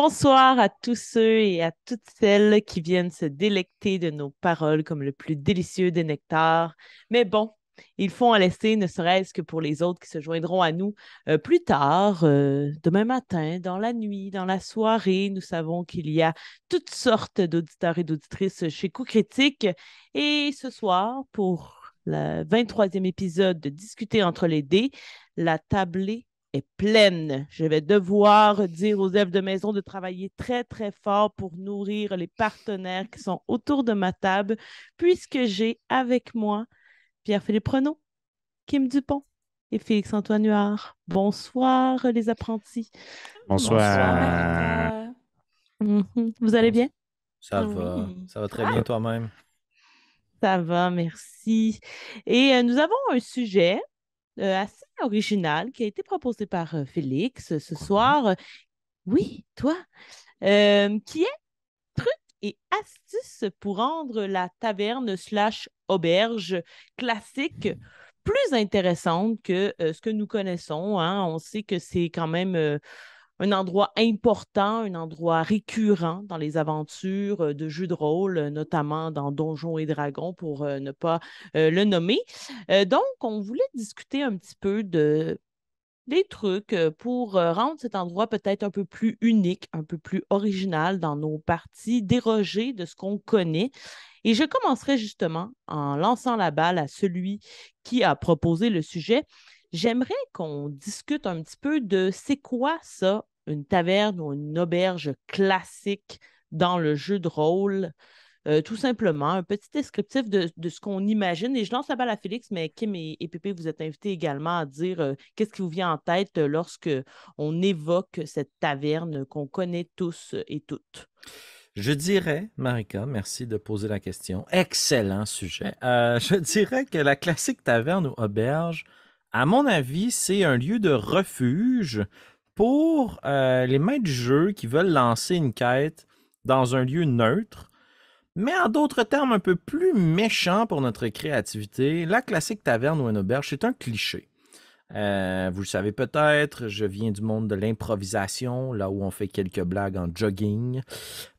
Bonsoir à tous ceux et à toutes celles qui viennent se délecter de nos paroles comme le plus délicieux des nectars. Mais bon, il faut en laisser, ne serait-ce que pour les autres qui se joindront à nous euh, plus tard, euh, demain matin, dans la nuit, dans la soirée. Nous savons qu'il y a toutes sortes d'auditeurs et d'auditrices chez Coup Critique. Et ce soir, pour le 23e épisode de Discuter entre les dés, la tablée est pleine. Je vais devoir dire aux élèves de maison de travailler très, très fort pour nourrir les partenaires qui sont autour de ma table, puisque j'ai avec moi Pierre-Philippe Renaud, Kim Dupont et Félix-Antoine Huard. Bonsoir, les apprentis. Bonsoir. Mhm. Vous allez bien? Ça va. Ça va très bien ah. toi-même. Ça va, merci. Et euh, nous avons un sujet euh, assez original qui a été proposé par euh, Félix euh, ce soir. Oui, toi, qui est truc et astuces pour rendre la taverne slash auberge classique plus intéressante que ce que nous connaissons. Hein. On sait que c'est quand même un endroit important, un endroit récurrent dans les aventures euh, de jeux de rôle, euh, notamment dans Donjons et Dragons, pour euh, ne pas le nommer. donc, on voulait discuter un petit peu de des trucs pour rendre cet endroit peut-être un peu plus unique, un peu plus original dans nos parties, déroger de ce qu'on connaît. Et je commencerai justement en lançant la balle à celui qui a proposé le sujet. J'aimerais qu'on discute un petit peu de c'est quoi ça, une taverne ou une auberge classique dans le jeu de rôle. Euh, tout simplement, un petit descriptif de, ce qu'on imagine. Et je lance la balle à Félix, mais Kim et, Pépé, vous êtes invités également à dire euh, qu'est-ce qui vous vient en tête euh, lorsque on évoque cette taverne qu'on connaît tous et toutes. Je dirais, Marika, merci de poser la question. Excellent sujet. je dirais que la classique taverne ou auberge, à mon avis, c'est un lieu de refuge pour euh, les maîtres du jeu qui veulent lancer une quête dans un lieu neutre, mais en d'autres termes un peu plus méchant pour notre créativité. La classique taverne ou une auberge, c'est un cliché. Euh, vous le savez peut-être, je viens du monde de l'improvisation, là où on fait quelques blagues en jogging.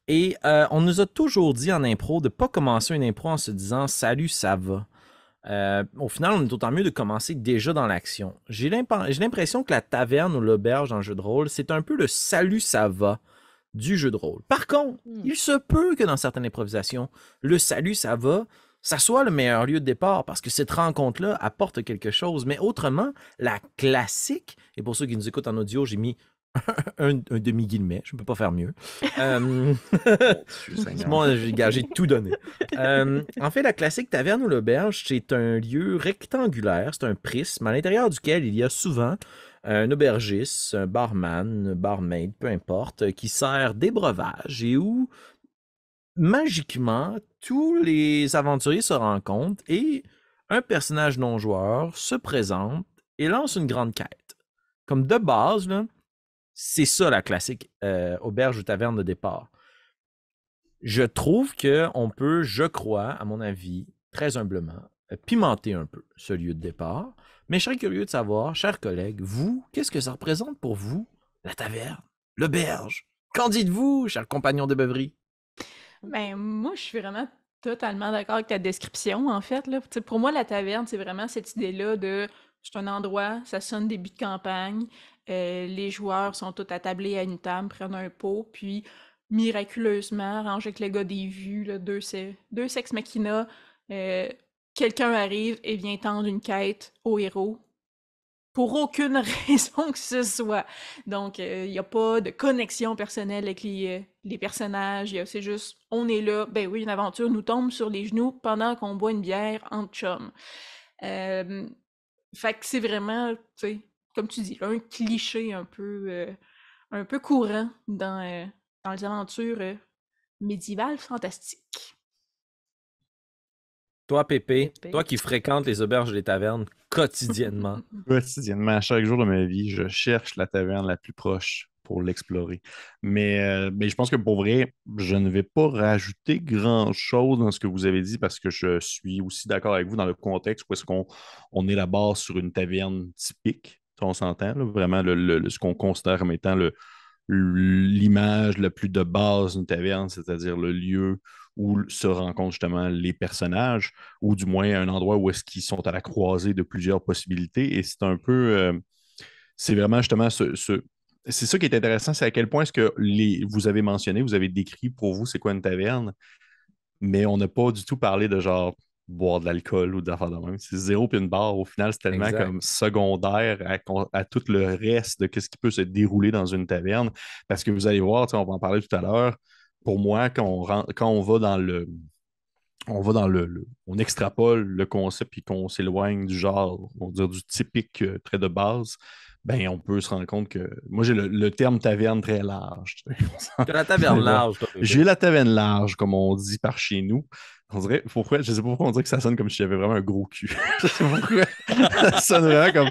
Et euh, on nous a toujours dit en impro de ne pas commencer une impro en se disant Salut, ça va. Euh, au final, on est d'autant mieux de commencer déjà dans l'action. J'ai l'impression que la taverne ou l'auberge dans le jeu de rôle, c'est un peu le salut ça va du jeu de rôle. Par contre, hmm. il se peut que dans certaines improvisations, le salut ça va, ça soit le meilleur lieu de départ parce que cette rencontre-là apporte quelque chose. Mais autrement, la classique, et pour ceux qui nous écoutent en audio, j'ai mis un, demi-guillemet, je ne peux pas faire mieux. Euh, Moi, j'ai tout donné. Euh, en fait, la classique taverne ou l'auberge, c'est un lieu rectangulaire, c'est un prisme à l'intérieur duquel il y a souvent euh, un aubergiste, un barman, un barmaid, peu importe, qui sert des breuvages et où magiquement tous les aventuriers se rencontrent et un personnage non joueur se présente et lance une grande quête. Comme de base, là, c'est ça la classique euh, auberge ou taverne de départ. Je trouve qu'on peut, je crois, à mon avis, très humblement, euh, pimenter un peu ce lieu de départ. Mais je serais curieux de savoir, chers collègues, vous, qu'est-ce que ça représente pour vous, la taverne, l'auberge? Qu'en dites-vous, chers compagnons de beuverie? Ben, moi, je suis vraiment totalement d'accord avec ta description, en fait. Là. Pour moi, la taverne, c'est vraiment cette idée-là de c'est un endroit, ça sonne début de campagne, euh, les joueurs sont tous attablés à une table, prennent un pot, puis miraculeusement, rangé avec le gars des vues, deux, deux sex machina, euh, quelqu'un arrive et vient tendre une quête au héros pour aucune raison que ce soit. Donc, euh, il y n'y a pas de connexion personnelle avec les, personnages. C'est juste, on est là, ben oui, une aventure nous tombe sur les genoux pendant qu'on boit une bière en chum. fait que c'est vraiment, tu sais, comme tu dis, un cliché un peu, euh, un peu courant dans, euh, dans les aventures euh, médiévales fantastiques. Toi, Pépé, toi qui fréquentes les auberges et les tavernes quotidiennement. quotidiennement, chaque jour de ma vie, je cherche la taverne la plus proche pour l'explorer. Mais, je pense que pour vrai, je ne vais pas rajouter grand-chose dans ce que vous avez dit parce que je suis aussi d'accord avec vous dans le contexte où est-ce qu'on là-bas sur une taverne typique on s'entend, vraiment le, ce qu'on considère comme étant l'image la plus de base d'une taverne, c'est-à-dire le lieu où se rencontrent justement les personnages, ou du moins un endroit où est-ce qu'ils sont à la croisée de plusieurs possibilités. Et c'est un peu, euh, c'est vraiment justement ce, c'est ça qui est intéressant, c'est à quel point est-ce que les, vous avez mentionné, vous avez décrit pour vous c'est quoi une taverne, mais on n'a pas du tout parlé de genre boire de l'alcool ou d'affaires de même. C'est zéro puis une barre. Au final, c'est tellement comme secondaire à, tout le reste de ce qui peut se dérouler dans une taverne. Parce que vous allez voir, on va en parler tout à l'heure. Pour moi, quand on, quand on va dans le. On va dans le, On extrapole le concept et qu'on s'éloigne du genre, on va du typique très euh, trait de base. Ben, on peut se rendre compte que. Moi, j'ai le, terme taverne très large. la taverne large. J'ai la taverne large, comme on dit par chez nous. On dirait, pourquoi, je sais pas pourquoi on dirait que ça sonne comme si j'avais vraiment un gros cul. je pourquoi. ça sonne vraiment comme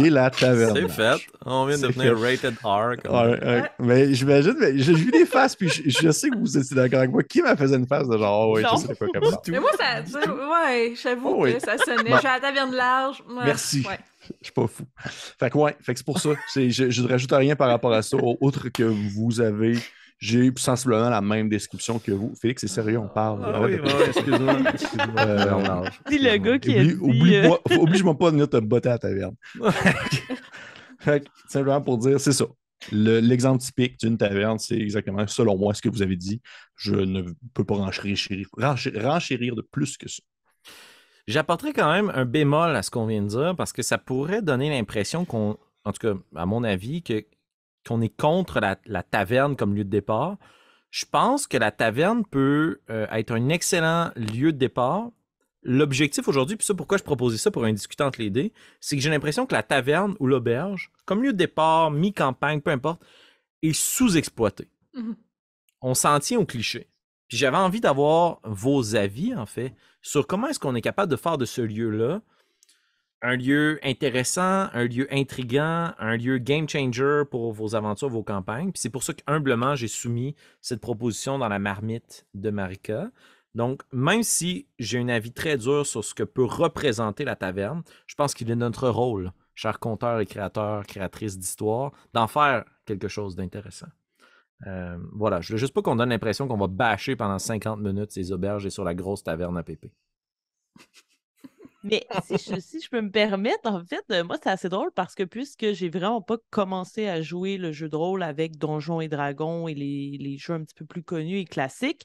j'ai la taverne. C'est fait. On vient de devenir rated R. Mais j'imagine, mais j'ai vu des faces, puis je, sais que vous étiez d'accord avec moi. Qui m'a fait une face de genre, oh, ouais, je sais pas comme ça. Mais moi, ça, ouais, j'avoue oh, que ça sonnait. J'ai la taverne large. Merci. Je suis pas fou. Fait que ouais, fait que c'est pour ça. je ne rajoute rien par rapport à ça, autre que vous avez j'ai eu sensiblement la même description que vous. Félix, c'est sérieux, on parle. Ah moi euh, le gars qui oublie, a dit... Euh, moi pas de venir te botter à la taverne. simplement pour dire, c'est ça. L'exemple typique d'une taverne, c'est exactement, selon moi, ce que vous avez dit. Je ne peux pas renchérir, renchérir de plus que ça. J'apporterai quand même un bémol à ce qu'on vient de dire parce que ça pourrait donner l'impression qu'on, en tout cas, à mon avis, que qu'on est contre la, taverne comme lieu de départ, je pense que la taverne peut euh, être un excellent lieu de départ. L'objectif aujourd'hui, puis ça pourquoi je proposais ça pour un discutant entre les c'est que j'ai l'impression que la taverne ou l'auberge, comme lieu de départ, mi-campagne, peu importe, est sous-exploité. Mhm. On s'en tient au cliché. j'avais envie d'avoir vos avis, en fait, sur comment est-ce qu'on est capable de faire de ce lieu-là un lieu intéressant, un lieu intrigant, un lieu game changer pour vos aventures, vos campagnes. Puis c'est pour ça que humblement, j'ai soumis cette proposition dans la marmite de Marika. Donc, même si j'ai un avis très dur sur ce que peut représenter la taverne, je pense qu'il est notre rôle, chers conteurs et créateurs, créatrices d'histoire, d'en faire quelque chose d'intéressant. Euh, voilà, je veux juste pas qu'on donne l'impression qu'on va bâcher pendant 50 minutes ces auberges et sur la grosse taverne à pépé. Mais si, je, peux me permettre, en fait, euh, moi, c'est assez drôle parce que puisque j'ai vraiment pas commencé à jouer le jeu de rôle avec Donjons et Dragons et les, jeux un petit peu plus connus et classiques,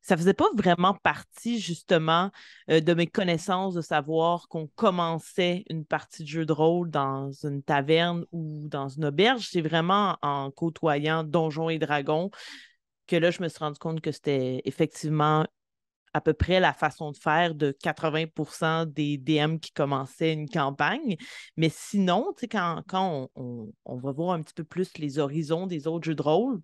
ça faisait pas vraiment partie justement euh, de mes connaissances de savoir qu'on commençait une partie de jeu de rôle dans une taverne ou dans une auberge. C'est vraiment en côtoyant Donjons et Dragons que là, je me suis rendu compte que c'était effectivement à peu près la façon de faire de 80 des DM qui commençaient une campagne. Mais sinon, quand, quand on, va voir un petit peu plus les horizons des autres jeux de rôle,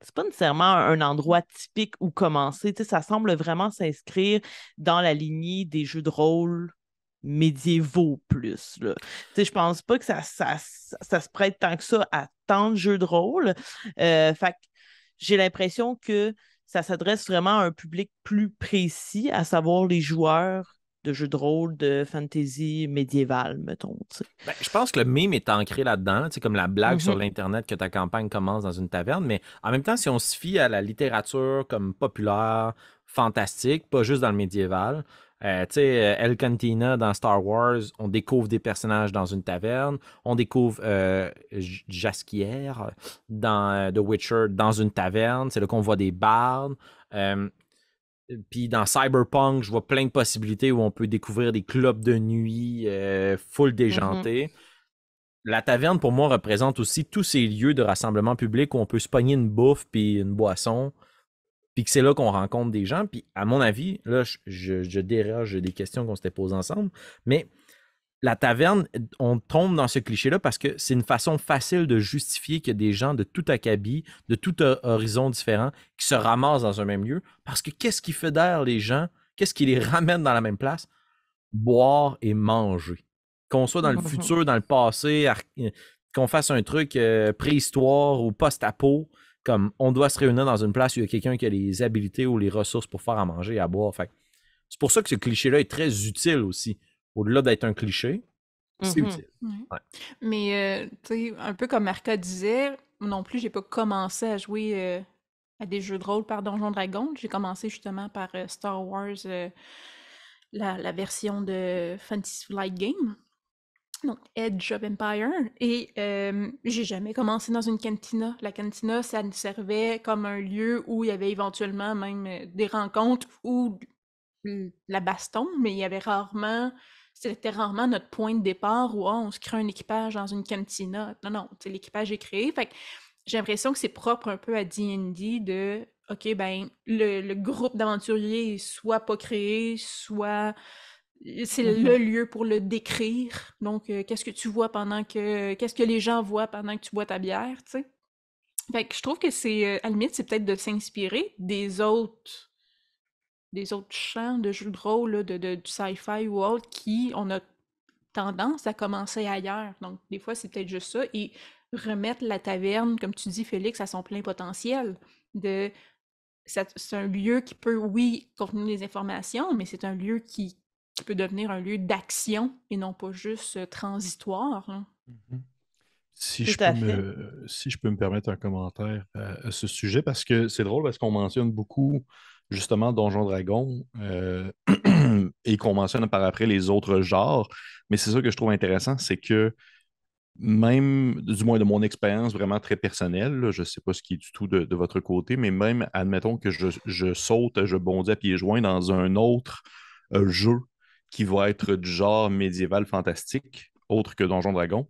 c'est pas nécessairement un endroit typique où commencer. ça semble vraiment s'inscrire dans la lignée des jeux de rôle médiévaux plus. Je Je pense pas que ça, ça, se prête tant que ça à tant de jeux de rôle. Euh, j'ai l'impression que ça s'adresse vraiment à un public plus précis, à savoir les joueurs de jeux de rôle, de fantasy médiévale, mettons. Ben, je pense que le mime est ancré là-dedans, c'est comme la blague mm-hmm. sur l'Internet que ta campagne commence dans une taverne, mais en même temps, si on se fie à la littérature comme populaire, fantastique, pas juste dans le médiéval, euh, tu sais, euh, El Cantina dans Star Wars, on découvre des personnages dans une taverne. On découvre euh, dans euh, The Witcher dans une taverne. C'est là qu'on voit des bardes. puis dans Cyberpunk, je vois plein de possibilités où on peut découvrir des clubs de nuit full mm-hmm. déjantés. la taverne, pour moi, représente aussi tous ces lieux de rassemblement public où on peut se pogner une bouffe puis une boisson, puis que c'est là qu'on rencontre des gens. Puis à mon avis, là, je, déroge des questions qu'on s'était posées ensemble, mais la taverne, on tombe dans ce cliché-là parce que c'est une façon facile de justifier qu'il y a des gens de tout acabit, de tout euh, horizon différent, qui se ramassent dans un même lieu. Parce que qu'est-ce qui fédère les gens? Qu'est-ce qui les ramène dans la même place? Boire et manger. Qu'on soit dans le futur, dans le passé, euh, qu'on fasse un truc euh, préhistoire ou post-apo, comme on doit se réunir dans une place où il y a quelqu'un qui a les habilités ou les ressources pour faire à manger et à boire. Fait c'est pour ça que ce cliché-là est très utile aussi. Au-delà d'être un cliché, c'est mm-hmm. utile. Mais, euh, tu sais, un peu comme Marca disait, non plus, j'ai pas commencé à jouer euh, à des jeux de rôle par Donjon Dragon. J'ai commencé justement par euh, Star Wars, la, la, version de Fantasy Flight Game donc Edge of Empire. Et euh, j'ai jamais commencé dans une cantina. La cantina, ça nous servait comme un lieu où il y avait éventuellement même euh, des rencontres ou hmm. la baston, mais il y avait rarement, c'était rarement notre point de départ où oh, on se crée un équipage dans une cantina. Non, non, l'équipage est créé. Fait j'ai l'impression que c'est propre un peu à D&D de, OK, ben, le, groupe d'aventuriers soit pas créé, soit c'est le mhm. lieu pour le décrire. Donc, euh, qu'est-ce que tu vois pendant que. Qu'est-ce que les gens voient pendant que tu bois ta bière, tu sais? Fait que je trouve que c'est. Euh, à limite, c'est peut-être de s'inspirer des autres. des autres champs de jeux de rôle, de, du sci-fi ou autre, qui on a tendance à commencer ailleurs. Donc, des fois, c'est peut-être juste ça. Et remettre la taverne, comme tu dis, Félix, à son plein potentiel. De c'est un lieu qui peut, oui, contenir des informations, mais c'est un lieu qui, peut devenir un lieu d'action et non pas juste euh, transitoire. Hein. Mm-hmm. Si je, peux me, si je peux me permettre un commentaire euh, à, ce sujet, parce que c'est drôle parce qu'on mentionne beaucoup justement Donjon Dragon euh, et qu'on mentionne par après les autres genres, mais c'est ça que je trouve intéressant, c'est que même, du moins de mon expérience vraiment très personnelle, je ne sais pas ce qui est du tout de, votre côté, mais même admettons que je, saute, je bondis à pieds joints dans un autre jeu qui va être du genre médiéval fantastique, autre que Donjon Dragon,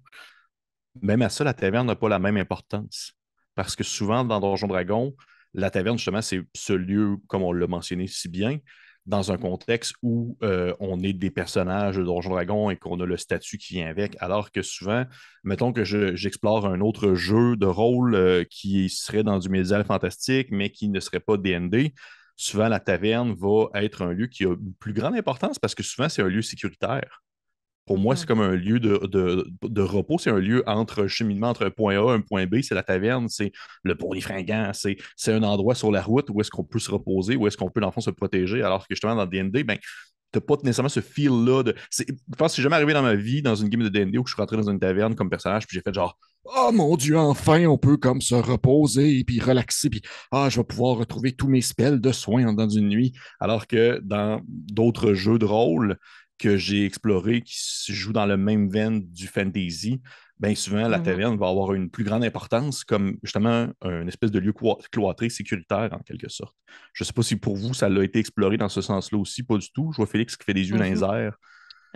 même à ça, la taverne n'a pas la même importance. Parce que souvent, dans Donjon Dragon, la taverne, justement, c'est ce lieu, comme on l'a mentionné si bien, dans un contexte où euh, on est des personnages de Donjon Dragon et qu'on a le statut qui vient avec, alors que souvent, mettons que j'explore un autre jeu de rôle euh, qui serait dans du médiéval fantastique, mais qui ne serait pas D&D, souvent la taverne va être un lieu qui a une plus grande importance parce que souvent c'est un lieu sécuritaire. Pour moi, c'est ah. comme un lieu de, repos, c'est un lieu entre cheminement entre un point A et un point B, c'est la taverne, c'est le point fringant, c'est, c'est un endroit sur la route où est-ce qu'on peut se reposer, où est-ce qu'on peut, dans le fond, se protéger, alors que justement, dans D&D, ben, n'as pas nécessairement ce feel-là. De... Je pense que n'est jamais arrivé dans ma vie, dans une game de D&D, où je suis rentré dans une taverne comme personnage, puis j'ai fait genre « Oh mon Dieu, enfin, on peut comme se reposer, puis relaxer, puis ah, je vais pouvoir retrouver tous mes spells de soins dans une nuit. » Alors que dans d'autres jeux de rôle, que j'ai exploré, qui se joue dans le même veine du fantasy, bien souvent, la mm-hmm. taverne va avoir une plus grande importance comme justement une espèce de lieu cloîtré, sécuritaire en quelque sorte. Je ne sais pas si pour vous, ça l'a été exploré dans ce sens-là aussi, pas du tout. Je vois Félix qui fait des yeux mm-hmm.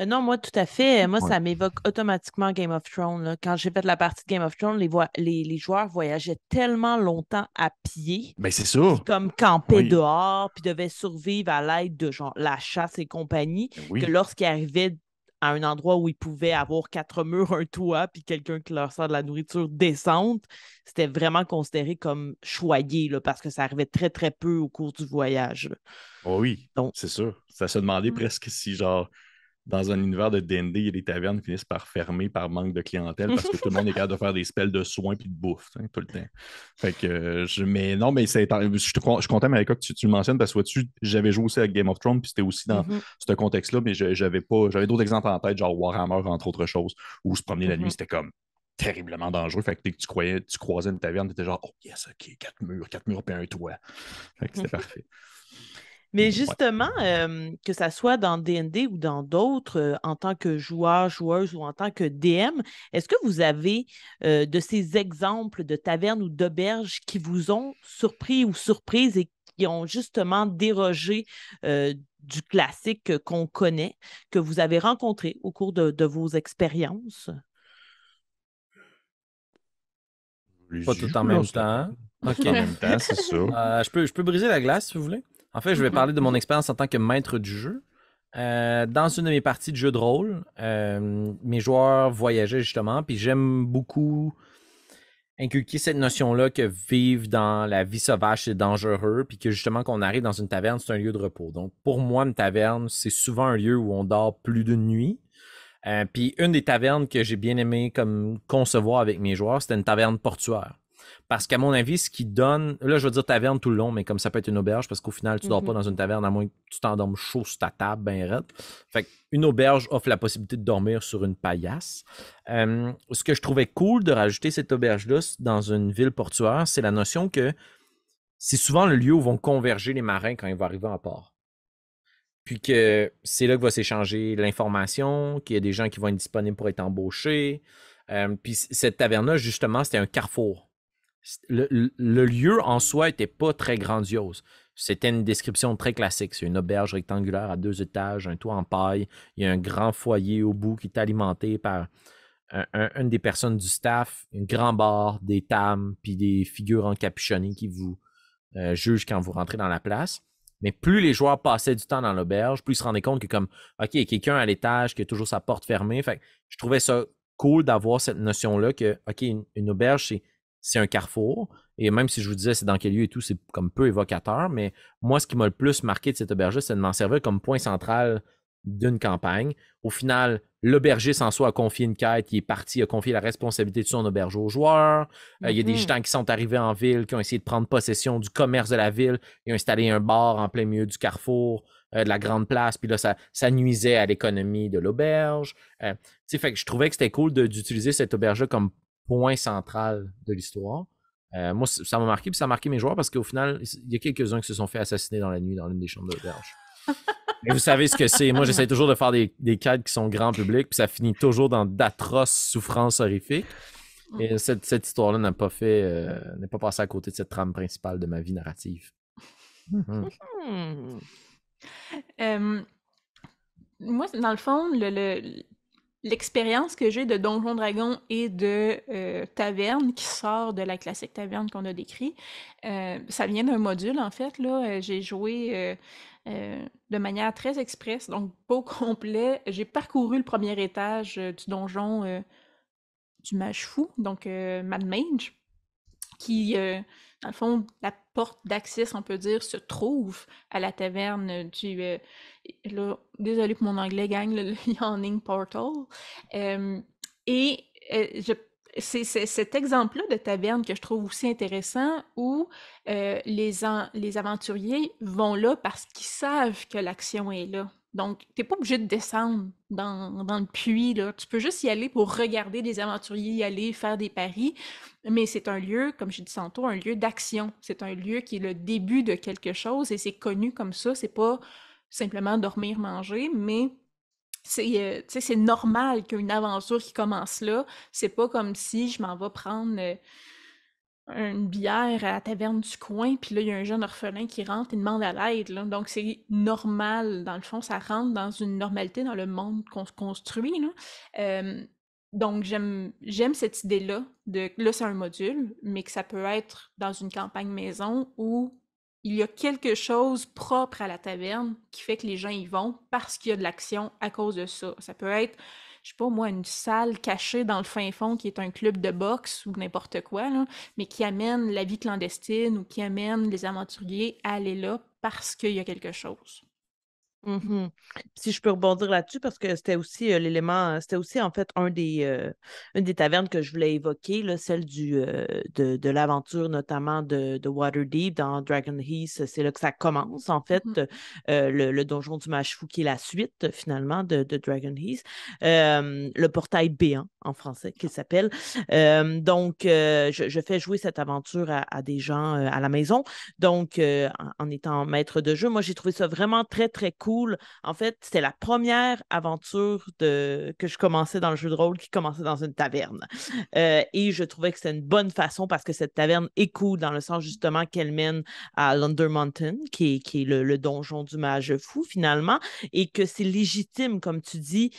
Euh, non, moi, tout à fait. Euh, moi, ça m'évoque automatiquement Game of Thrones. Quand j'ai fait la partie de Game of Thrones, les, les, les joueurs voyageaient tellement longtemps à pied. Mais ben, c'est sûr. Comme camper dehors, puis devaient survivre à l'aide de genre, la chasse et compagnie, ben que lorsqu'ils arrivaient à un endroit où ils pouvaient avoir quatre murs, un toit, puis quelqu'un qui leur sort de la nourriture décente, c'était vraiment considéré comme choyé, là, parce que ça arrivait très, très peu au cours du voyage. Oh oui, c'est sûr. Ça se demandait mmh. presque si, genre, dans un univers de D&D, il y a des tavernes qui finissent par fermer par manque de clientèle parce que tout le monde est capable de faire des spells de soins puis de bouffe tout le temps. Fait que, euh, je, mais non, mais c'est, je, je, suis content, que tu, le mentionnes parce que tu, j'avais joué aussi à Game of Thrones puis c'était aussi dans mm-hmm. ce contexte-là, mais j'avais pas, j'avais d'autres exemples en tête, genre Warhammer, entre autres choses, où se promener la nuit, mm-hmm. c'était comme terriblement dangereux. Fait que dès que tu, croyais, tu croisais une taverne, tu étais genre, oh yes, ok, quatre murs, quatre murs puis un toit. Fait c'était mm-hmm. parfait. Mais justement, que ça soit dans D&D ou dans d'autres, en tant que joueur, joueuse ou en tant que DM, est-ce que vous avez de ces exemples de tavernes ou d'auberges qui vous ont surpris ou surprises et qui ont justement dérogé du classique qu'on connaît, que vous avez rencontré au cours de, vos expériences? Pas tout en même temps. Hein? OK. En même temps, c'est euh, je, peux, je peux briser la glace si vous voulez. En fait, je vais parler de mon expérience en tant que maître du jeu. Euh, dans une de mes parties de jeu de rôle, euh, mes joueurs voyageaient justement, puis j'aime beaucoup inculquer cette notion-là que vivre dans la vie sauvage, c'est dangereux, puis que justement, qu'on arrive dans une taverne, c'est un lieu de repos. Donc, pour moi, une taverne, c'est souvent un lieu où on dort plus d'une nuit. Euh, puis, une des tavernes que j'ai bien aimé comme concevoir avec mes joueurs, c'était une taverne portuaire. Parce qu'à mon avis, ce qui donne. Là, je veux dire taverne tout le long, mais comme ça peut être une auberge, parce qu'au final, tu ne dors pas mhm. dans une taverne, à moins que tu t'endormes chaud sur ta table, ben une auberge offre la possibilité de dormir sur une paillasse. ce que je trouvais cool de rajouter cette auberge-là dans une ville portuaire, c'est la notion que c'est souvent le lieu où vont converger les marins quand ils vont arriver en port puis que c'est là que va s'échanger l'information, qu'il y a des gens qui vont être disponibles pour être embauchés. puis cette taverne-là, justement, c'était un carrefour le, lieu en soi n'était pas très grandiose. C'était une description très classique. C'est une auberge rectangulaire à deux étages, un toit en paille. Il y a un grand foyer au bout qui est alimenté par une des personnes du staff, un grand bar, des tames, puis des figures encapuchonnées qui vous euh, jugent quand vous rentrez dans la place. Mais plus les joueurs passaient du temps dans l'auberge, plus ils se rendaient compte que comme OK, il y a quelqu'un à l'étage qui a toujours sa porte fermée. Fait je trouvais ça cool d'avoir cette notion-là que OK, une auberge, c'est c'est un carrefour. Et même si je vous disais c'est dans quel lieu et tout, c'est comme peu évocateur. Mais moi, ce qui m'a le plus marqué de cette auberge c'est de m'en servir comme point central d'une campagne. Au final, l'aubergiste en soi a confié une quête, il est parti, il a confié la responsabilité de son auberge aux joueurs. Euh, il y a des mm-hmm. gitans qui sont arrivés en ville, qui ont essayé de prendre possession du commerce de la ville. Ils ont installé un bar en plein milieu du carrefour, euh, de la grande place, puis là, ça, nuisait à l'économie de l'auberge. c'est euh, fait que je trouvais que c'était cool d'utiliser cette auberge comme point central de l'histoire. Euh, moi, ça m'a marqué, puis ça a marqué mes joueurs parce qu'au final, il y a quelques-uns qui se sont fait assassiner dans la nuit dans l'une des chambres d'auberge. Mais vous savez ce que c'est. Moi, j'essaie toujours de faire des, des cadres qui sont grand public, puis ça finit toujours dans d'atroces souffrances horrifiques. Et mm. cette, histoire-là n'a pas fait, euh, n'est pas passée à côté de cette trame principale de ma vie narrative. Hmm. Hmm. Euh, moi, dans le fond, le, l'expérience que j'ai de Donjon Dragon et de euh, Taverne, qui sort de la classique Taverne qu'on a décrit, euh, ça vient d'un module, en fait. Là, euh, j'ai joué de manière très expresse, donc pas au complet. J'ai parcouru le premier étage du donjon du Mage Fou, donc Mad Mage, qui, dans le fond, la porte d'accès, on peut dire, se trouve à la taverne du Désolée que pour mon anglais, gagne, le Yawning Portal. Euh, et euh, je c'est cet exemple-là de taverne que je trouve aussi intéressant où euh, les, les aventuriers vont là parce qu'ils savent que l'action est là. Donc, tu n'es pas obligé de descendre dans, dans, le puits. Là. Tu peux juste y aller pour regarder des aventuriers y aller, faire des paris. Mais c'est un lieu, comme je dit tantôt, un lieu d'action. C'est un lieu qui est le début de quelque chose et c'est connu comme ça. C'est pas simplement dormir, manger, mais euh, c'est normal qu'une aventure qui commence là, c'est pas comme si je m'en vais prendre euh, une bière à la taverne du coin, puis là, il y a un jeune orphelin qui rentre et demande à l'aide. Donc, c'est normal. Dans le fond, ça rentre dans une normalité dans le monde qu'on se construit. Euh, donc, j'aime cette idée-là de là, c'est un module, mais que ça peut être dans une campagne maison ou il y a quelque chose propre à la taverne qui fait que les gens y vont parce qu'il y a de l'action à cause de ça. Ça peut être, je sais pas moi, une salle cachée dans le fin fond qui est un club de boxe ou n'importe quoi, mais qui amène la vie clandestine ou qui amène les aventuriers à aller là parce qu'il y a quelque chose. Mmh si je peux rebondir là-dessus, parce que c'était aussi euh, l'élément, c'était aussi en fait un des, euh, une des tavernes que je voulais évoquer, là, celle du, euh, de, l'aventure notamment de, de, Waterdeep dans Dragon Heath. C'est là que ça commence, en mmh fait, le, donjon du Fou qui est la suite finalement de, de Dragon Heath. le portail béant en français qu'il s'appelle. Euh, donc, euh, je, fais jouer cette aventure à, des gens euh, à la maison. Donc, en, étant maître de jeu, moi, j'ai trouvé ça vraiment très, très cool. En fait, c'était la première aventure que je commençais dans le jeu de rôle qui commençait dans une taverne. et je trouvais que c'était une bonne façon parce que cette taverne est dans le sens justement qu'elle mène à Lundermountain, Mountain, qui est, le donjon du mage fou finalement, et que c'est légitime, comme tu dis,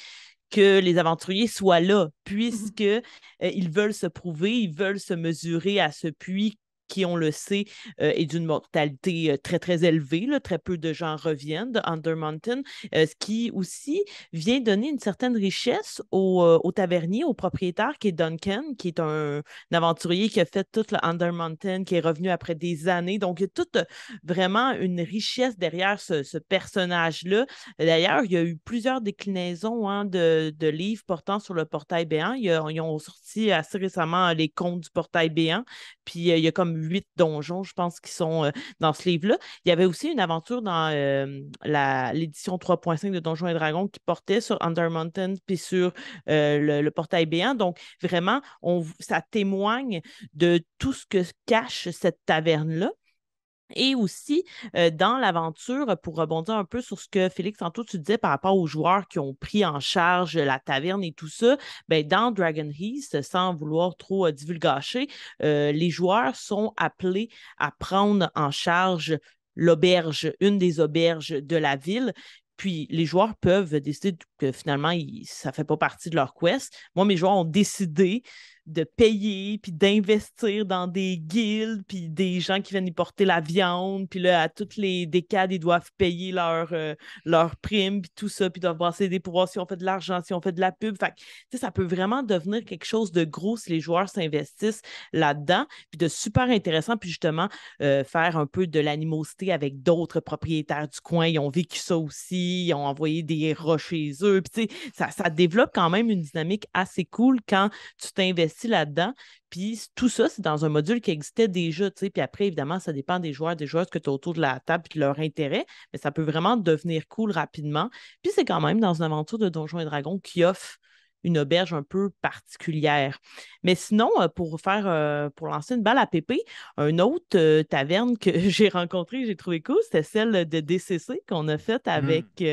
que les aventuriers soient là, puisque mmh euh, ils veulent se prouver, ils veulent se mesurer à ce puits qui, on le sait, euh, est d'une mortalité euh, très, très élevée. Très peu de gens reviennent de Under Mountain, euh, ce qui aussi vient donner une certaine richesse au, au, tavernier, au propriétaire qui est Duncan, qui est un, aventurier qui a fait toute le Under Mountain, qui est revenu après des années. Donc, il y a toute vraiment une richesse derrière ce, personnage-là. D'ailleurs, il y a eu plusieurs déclinaisons hein, de, livres portant sur le portail béant. Ils, ont sorti assez récemment les contes du portail béant. Puis, il y a comme huit donjons, je pense, qui sont euh, dans ce livre-là. Il y avait aussi une aventure dans euh, la, l'édition 3.5 de Donjons et Dragons qui portait sur Under Mountain puis sur euh, le, portail béant. Donc, vraiment, on, ça témoigne de tout ce que cache cette taverne-là. Et aussi, dans l'aventure, pour rebondir un peu sur ce que Félix, tantôt, tu disais par rapport aux joueurs qui ont pris en charge la taverne et tout ça, ben, dans Dragon Heist, sans vouloir trop divulguer, divulgacher, les joueurs sont appelés à prendre en charge l'auberge, une des auberges de la ville. Puis les joueurs peuvent décider que finalement, ça ne fait pas partie de leur quest. Moi, mes joueurs ont décidé de payer, puis d'investir dans des guildes, puis des gens qui viennent y porter la viande, puis là, à toutes les décades, ils doivent payer leur, primes, euh, leur prime, puis tout ça, puis doivent passer des pouvoirs si on fait de l'argent, si on fait de la pub. Fait ça peut vraiment devenir quelque chose de gros si les joueurs s'investissent là-dedans, puis de super intéressant, puis justement, euh, faire un peu de l'animosité avec d'autres propriétaires du coin. Ils ont vécu ça aussi, ils ont envoyé des rats chez eux, puis ça, ça développe quand même une dynamique assez cool quand tu t'investis là-dedans. Puis tout ça, c'est dans un module qui existait déjà. Puis après, évidemment, ça dépend des joueurs, des joueuses que tu as autour de la table et de leur intérêt. Mais ça peut vraiment devenir cool rapidement. Puis c'est quand même dans une aventure de Donjons et Dragons qui offre une auberge un peu particulière. Mais sinon, euh, pour faire euh, pour lancer une balle à pépé, une autre euh, taverne que j'ai rencontrée, j'ai trouvé cool, c'était celle de DCC qu'on a faite mmh. avec,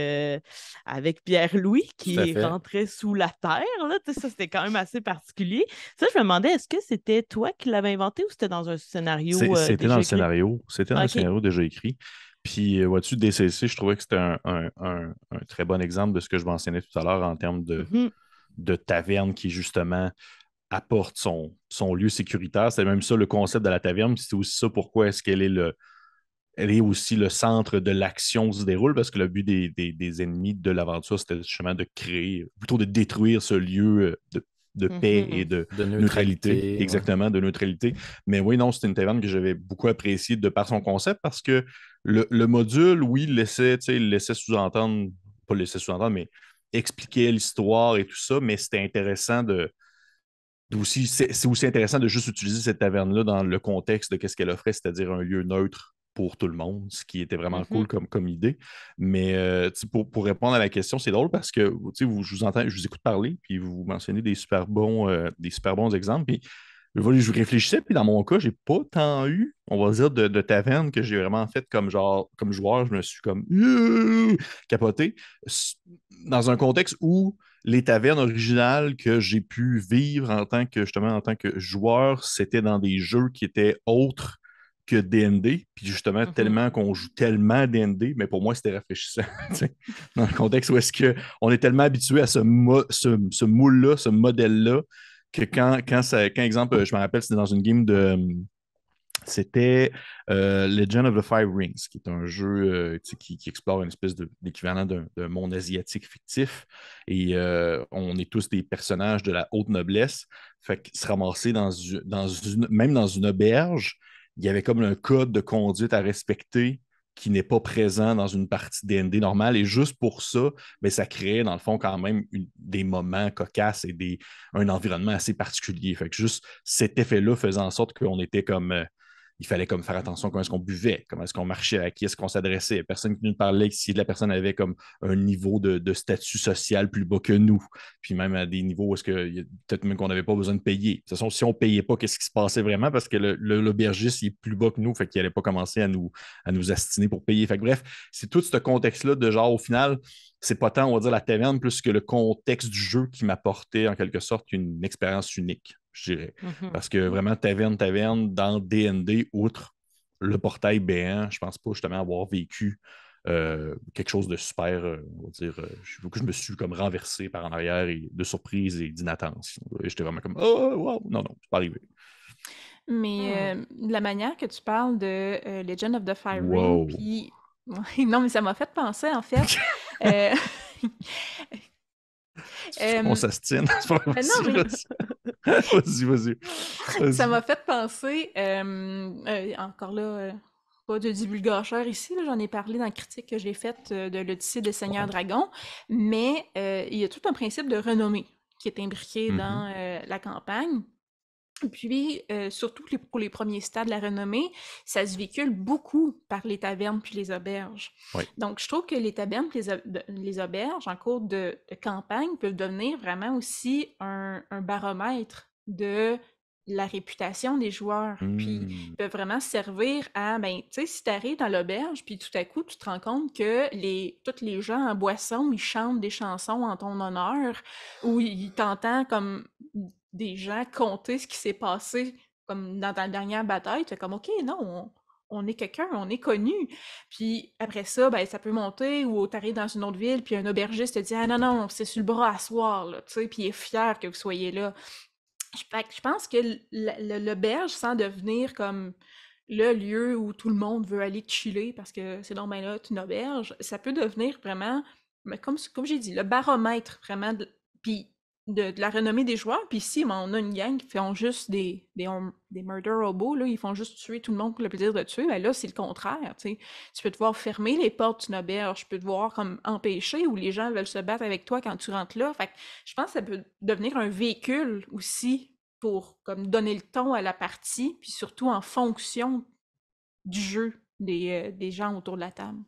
avec Pierre-Louis qui rentrait sous la terre. Ça, c'était quand même assez particulier. Ça, je me demandais, est-ce que c'était toi qui l'avais inventé ou c'était dans un scénario? C'était dans le scénario. C'était dans le scénario déjà écrit. Puis, vois-tu, DCC, je trouvais que c'était un, très bon exemple de ce que je mentionnais tout à l'heure en termes de, mmh de taverne qui, justement, apporte son, lieu sécuritaire. C'est même ça le concept de la taverne. C'est aussi ça pourquoi est-ce qu'elle est le. Elle est aussi le centre de l'action se déroule parce que le but des, ennemis de l'aventure, c'était justement de créer, plutôt de détruire ce lieu euh, de, mhm. paix et de, neutralité. Exactement, de neutralité. Mais oui, non, c'était une taverne que j'avais beaucoup appréciée de par son concept parce que le, module, oui, il laissait sous-entendre, pas laissait sous-entendre, mais expliquer l'histoire et tout ça, mais c'était intéressant de. c'est aussi intéressant de juste utiliser cette taverne-là dans le contexte de ce qu'elle offrait, c'est-à-dire un lieu neutre pour tout le monde, ce qui était vraiment mm-hmm. cool comme, comme idée. Mais euh, pour, répondre à la question, c'est drôle parce que vous, je vous entends, je vous écoute parler, puis vous mentionnez des super bons, euh, des super bons exemples. Puis je réfléchissais, puis dans mon cas, j'ai pas tant eu, on va dire, de, taverne que j'ai vraiment fait comme genre comme joueur, je me suis comme euh, capoté. Dans un contexte où les tavernes originales que j'ai pu vivre en tant que justement en tant que joueur, c'était dans des jeux qui étaient autres que DND. Puis justement, mm-hmm. tellement qu'on joue tellement DND, mais pour moi, c'était rafraîchissant. dans le contexte où est-ce qu'on est tellement habitué à ce, ce, ce moule-là, ce modèle-là, que quand, ça, quand exemple, je me rappelle, c'était dans une game de. Euh, c'était euh, Legend of the Five Rings, qui est un jeu euh, qui, explore une espèce d'équivalent d'un monde asiatique fictif. Et on est tous des personnages de la haute noblesse. Fait que se ramasser dans, une, même dans une auberge, il y avait comme un code de conduite à respecter qui n'est pas présent dans une partie DND normale. Et juste pour ça, mais ben, ça crée dans le fond, quand même des moments cocasses et des, un environnement assez particulier. Fait que juste cet effet-là faisait en sorte qu'on était comme euh, il fallait comme faire attention à comment est-ce qu'on buvait, comment est-ce qu'on marchait, à qui est-ce qu'on s'adressait. personne qui nous parlait, si la personne avait comme un niveau de, statut social plus bas que nous, puis même à des niveaux où est-ce que peut-être même qu'on n'avait pas besoin de payer. De toute façon, si on ne payait pas, qu'est-ce qui se passait vraiment? Parce que l'aubergiste, il est plus bas que nous, fait qu'il n'allait pas commencer à nous, à nous astiner pour payer. Fait que bref, c'est tout ce contexte-là de genre, au final, c'est pas tant, on va dire, la taverne, plus que le contexte du jeu qui m'apportait en quelque sorte une expérience unique je dirais. Mm-hmm. Parce que vraiment, taverne, taverne, dans DND, outre le portail béant, je pense pas justement avoir vécu euh, quelque chose de super, euh, on va dire, euh, que je, me suis comme renversé par en arrière et, de surprise et d'inattention. j'étais vraiment comme, oh, wow, non, non, c'est pas arrivé. Mais hmm. la manière que tu parles de Legend of the Fire puis... non, mais ça m'a fait penser, en fait. Euh, on s'astine. Euh, vas-y, vas-y. ça m'a fait penser, euh, encore là, pas de divulgateur ici, j'en ai parlé dans la critique que j'ai faite de l'Odyssée des Seigneurs Dragons, mais il y a tout un principe de renommée qui est imbriqué mm-hmm. dans la campagne. Puis, euh, surtout pour les premiers stades de la renommée, ça se véhicule beaucoup par les tavernes puis les auberges. Donc, je trouve que les tavernes puis les, auberges, en cours de, campagne, peuvent devenir vraiment aussi un, baromètre de la réputation des joueurs. Puis, mmh. peuvent vraiment servir à, ben, tu sais, si tu arrives dans l'auberge, puis tout à coup, tu te rends compte que les, tous les gens en boisson, ils chantent des chansons en ton honneur, ou ils t'entendent comme des gens compter ce qui s'est passé comme dans la dernière bataille. Tu es comme, OK, non, on, est quelqu'un, on est connu. Puis après ça, ben, ça peut monter ou arrives dans une autre ville, puis un aubergiste te dit Ah non, non, c'est sur le bras à soir, tu sais, puis il est fier que vous soyez là. je pense que l'auberge, sans devenir comme le lieu où tout le monde veut aller chiller parce que c'est normal, ben là, une auberge, ça peut devenir vraiment, comme, comme j'ai dit, le baromètre vraiment. puis de, la renommée des joueurs. Puis si ben, on a une gang qui font juste des, des, murder robots, ils font juste tuer tout le monde pour le plaisir de tuer. Ben là, c'est le contraire. Tu peux te voir fermer les portes d'une auberge, tu peux te voir comme empêcher où les gens veulent se battre avec toi quand tu rentres là. Fait je pense que ça peut devenir un véhicule aussi pour comme donner le ton à la partie, puis surtout en fonction du jeu des euh, gens autour de la table.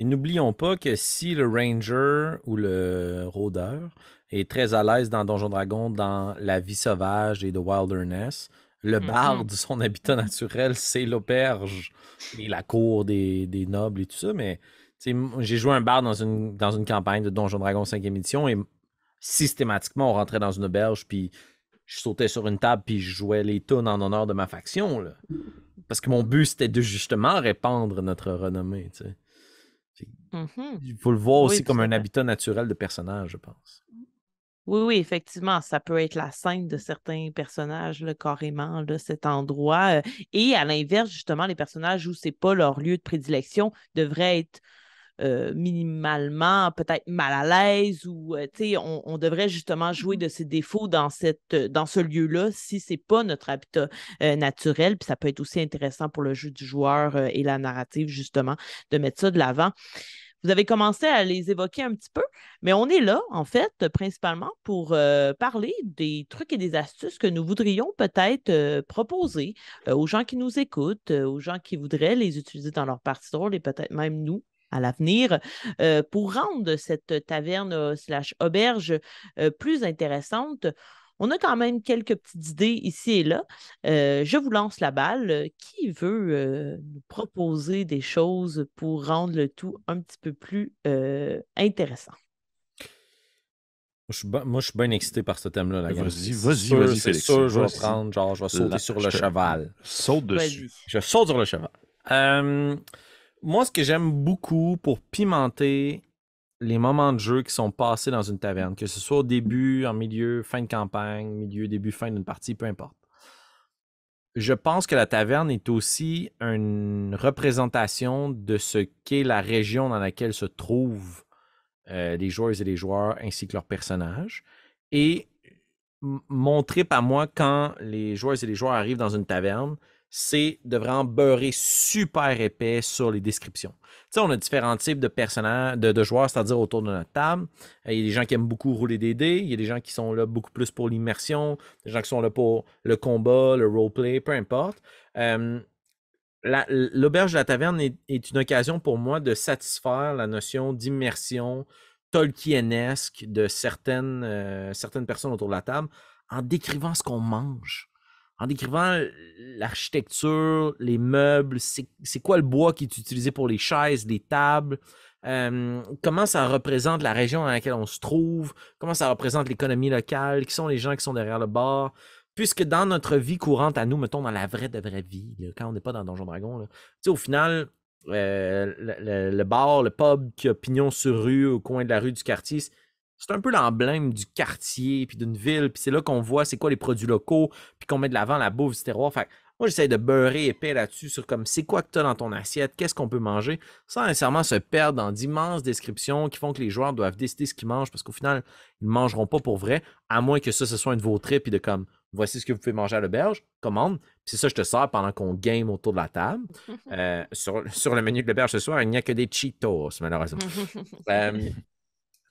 Et n'oublions pas que si le ranger ou le rôdeur est très à l'aise dans Donjon Dragon, dans la vie sauvage et de wilderness, le mm-hmm. bar de son habitat naturel, c'est l'auberge et la cour des, nobles et tout ça. Mais j'ai joué un bar dans une, dans une campagne de Donjon Dragon 5e édition et systématiquement, on rentrait dans une auberge, puis je sautais sur une table, puis je jouais les tonnes en honneur de ma faction. Parce que mon but, c'était de justement répandre notre renommée. Mmh il faut le voir aussi comme un habitat naturel de personnages je pense. Oui, oui, effectivement, ça peut être la scène de certains personnages, carrément, de cet endroit. Euh, et à l'inverse, justement, les personnages où c'est pas leur lieu de prédilection devraient être euh, minimalement peut-être mal à l'aise ou euh, on, on, devrait justement jouer mmh de ses défauts dans, cette, euh, dans ce lieu-là si ce n'est pas notre habitat naturel. Puis ça peut être aussi intéressant pour le jeu du joueur et la narrative, justement, de mettre ça de l'avant. Vous avez commencé à les évoquer un petit peu, mais on est là, en fait, principalement pour parler des trucs et des astuces que nous voudrions peut-être proposer aux gens qui nous écoutent, aux gens qui voudraient les utiliser dans leur partie de rôle et peut-être même nous, à l'avenir euh, pour rendre cette taverne euh, slash auberge euh, plus intéressante. On a quand même quelques petites idées ici et là. je vous lance la balle. Qui veut nous proposer des choses pour rendre le tout un petit peu plus intéressant? Ben, moi, je suis bien excité par ce thème-là. Vas-y, ben, vas-y, C'est je vais prendre, genre, je vais sauter sur le cheval. Saute dessus. Je saute sur le cheval. Euh, moi, ce que j'aime beaucoup pour pimenter les moments de jeu qui sont passés dans une taverne, que ce soit au début, en milieu, fin de campagne, milieu, début, fin d'une partie, peu importe. Je pense que la taverne est aussi une représentation de ce qu'est la région dans laquelle se trouvent euh, les joueurs et les joueurs ainsi que leurs personnages. Et montrer par moi, quand les joueurs et les joueurs arrivent dans une taverne, c'est de vraiment beurrer super épais sur les descriptions. Tu sais, on a différents types de personnages, de, joueurs, c'est-à-dire autour de notre table. Euh, il y a des gens qui aiment beaucoup rouler des dés, il y a des gens qui sont là beaucoup plus pour l'immersion, des gens qui sont là pour le combat, le roleplay, peu importe. Euh, l'auberge de la taverne est, une occasion pour moi de satisfaire la notion d'immersion tolkienesque de certaines euh, personnes autour de la table en décrivant ce qu'on mange en décrivant euh, l'architecture, les meubles, c'est quoi le bois qui est utilisé pour les chaises, les tables, euh, comment ça représente la région dans laquelle on se trouve, comment ça représente l'économie locale, qui sont les gens qui sont derrière le bar. Puisque dans notre vie courante à nous, mettons dans la vraie de vraie vie, quand on n'est pas dans Donjon Dragon, au final, euh, le, le, bar, le pub qui a pignon sur rue au coin de la rue du quartier, c'est un peu l'emblème du quartier, puis d'une ville, puis c'est là qu'on voit c'est quoi les produits locaux, puis qu'on met de l'avant la bouffe du terroir. Fait moi, j'essaie de beurrer épais là-dessus sur comme c'est quoi que tu as dans ton assiette, qu'est-ce qu'on peut manger, sans nécessairement se perdre dans d'immenses descriptions qui font que les joueurs doivent décider ce qu'ils mangent parce qu'au final, ils ne mangeront pas pour vrai, à moins que ça, ce soit une de vos trips de comme voici ce que vous pouvez manger à l'auberge, commande. C'est ça, je te sors pendant qu'on game autour de la table. Euh, sur, le menu de l'auberge ce soir, il n'y a que des Cheetos, malheureusement. Euh,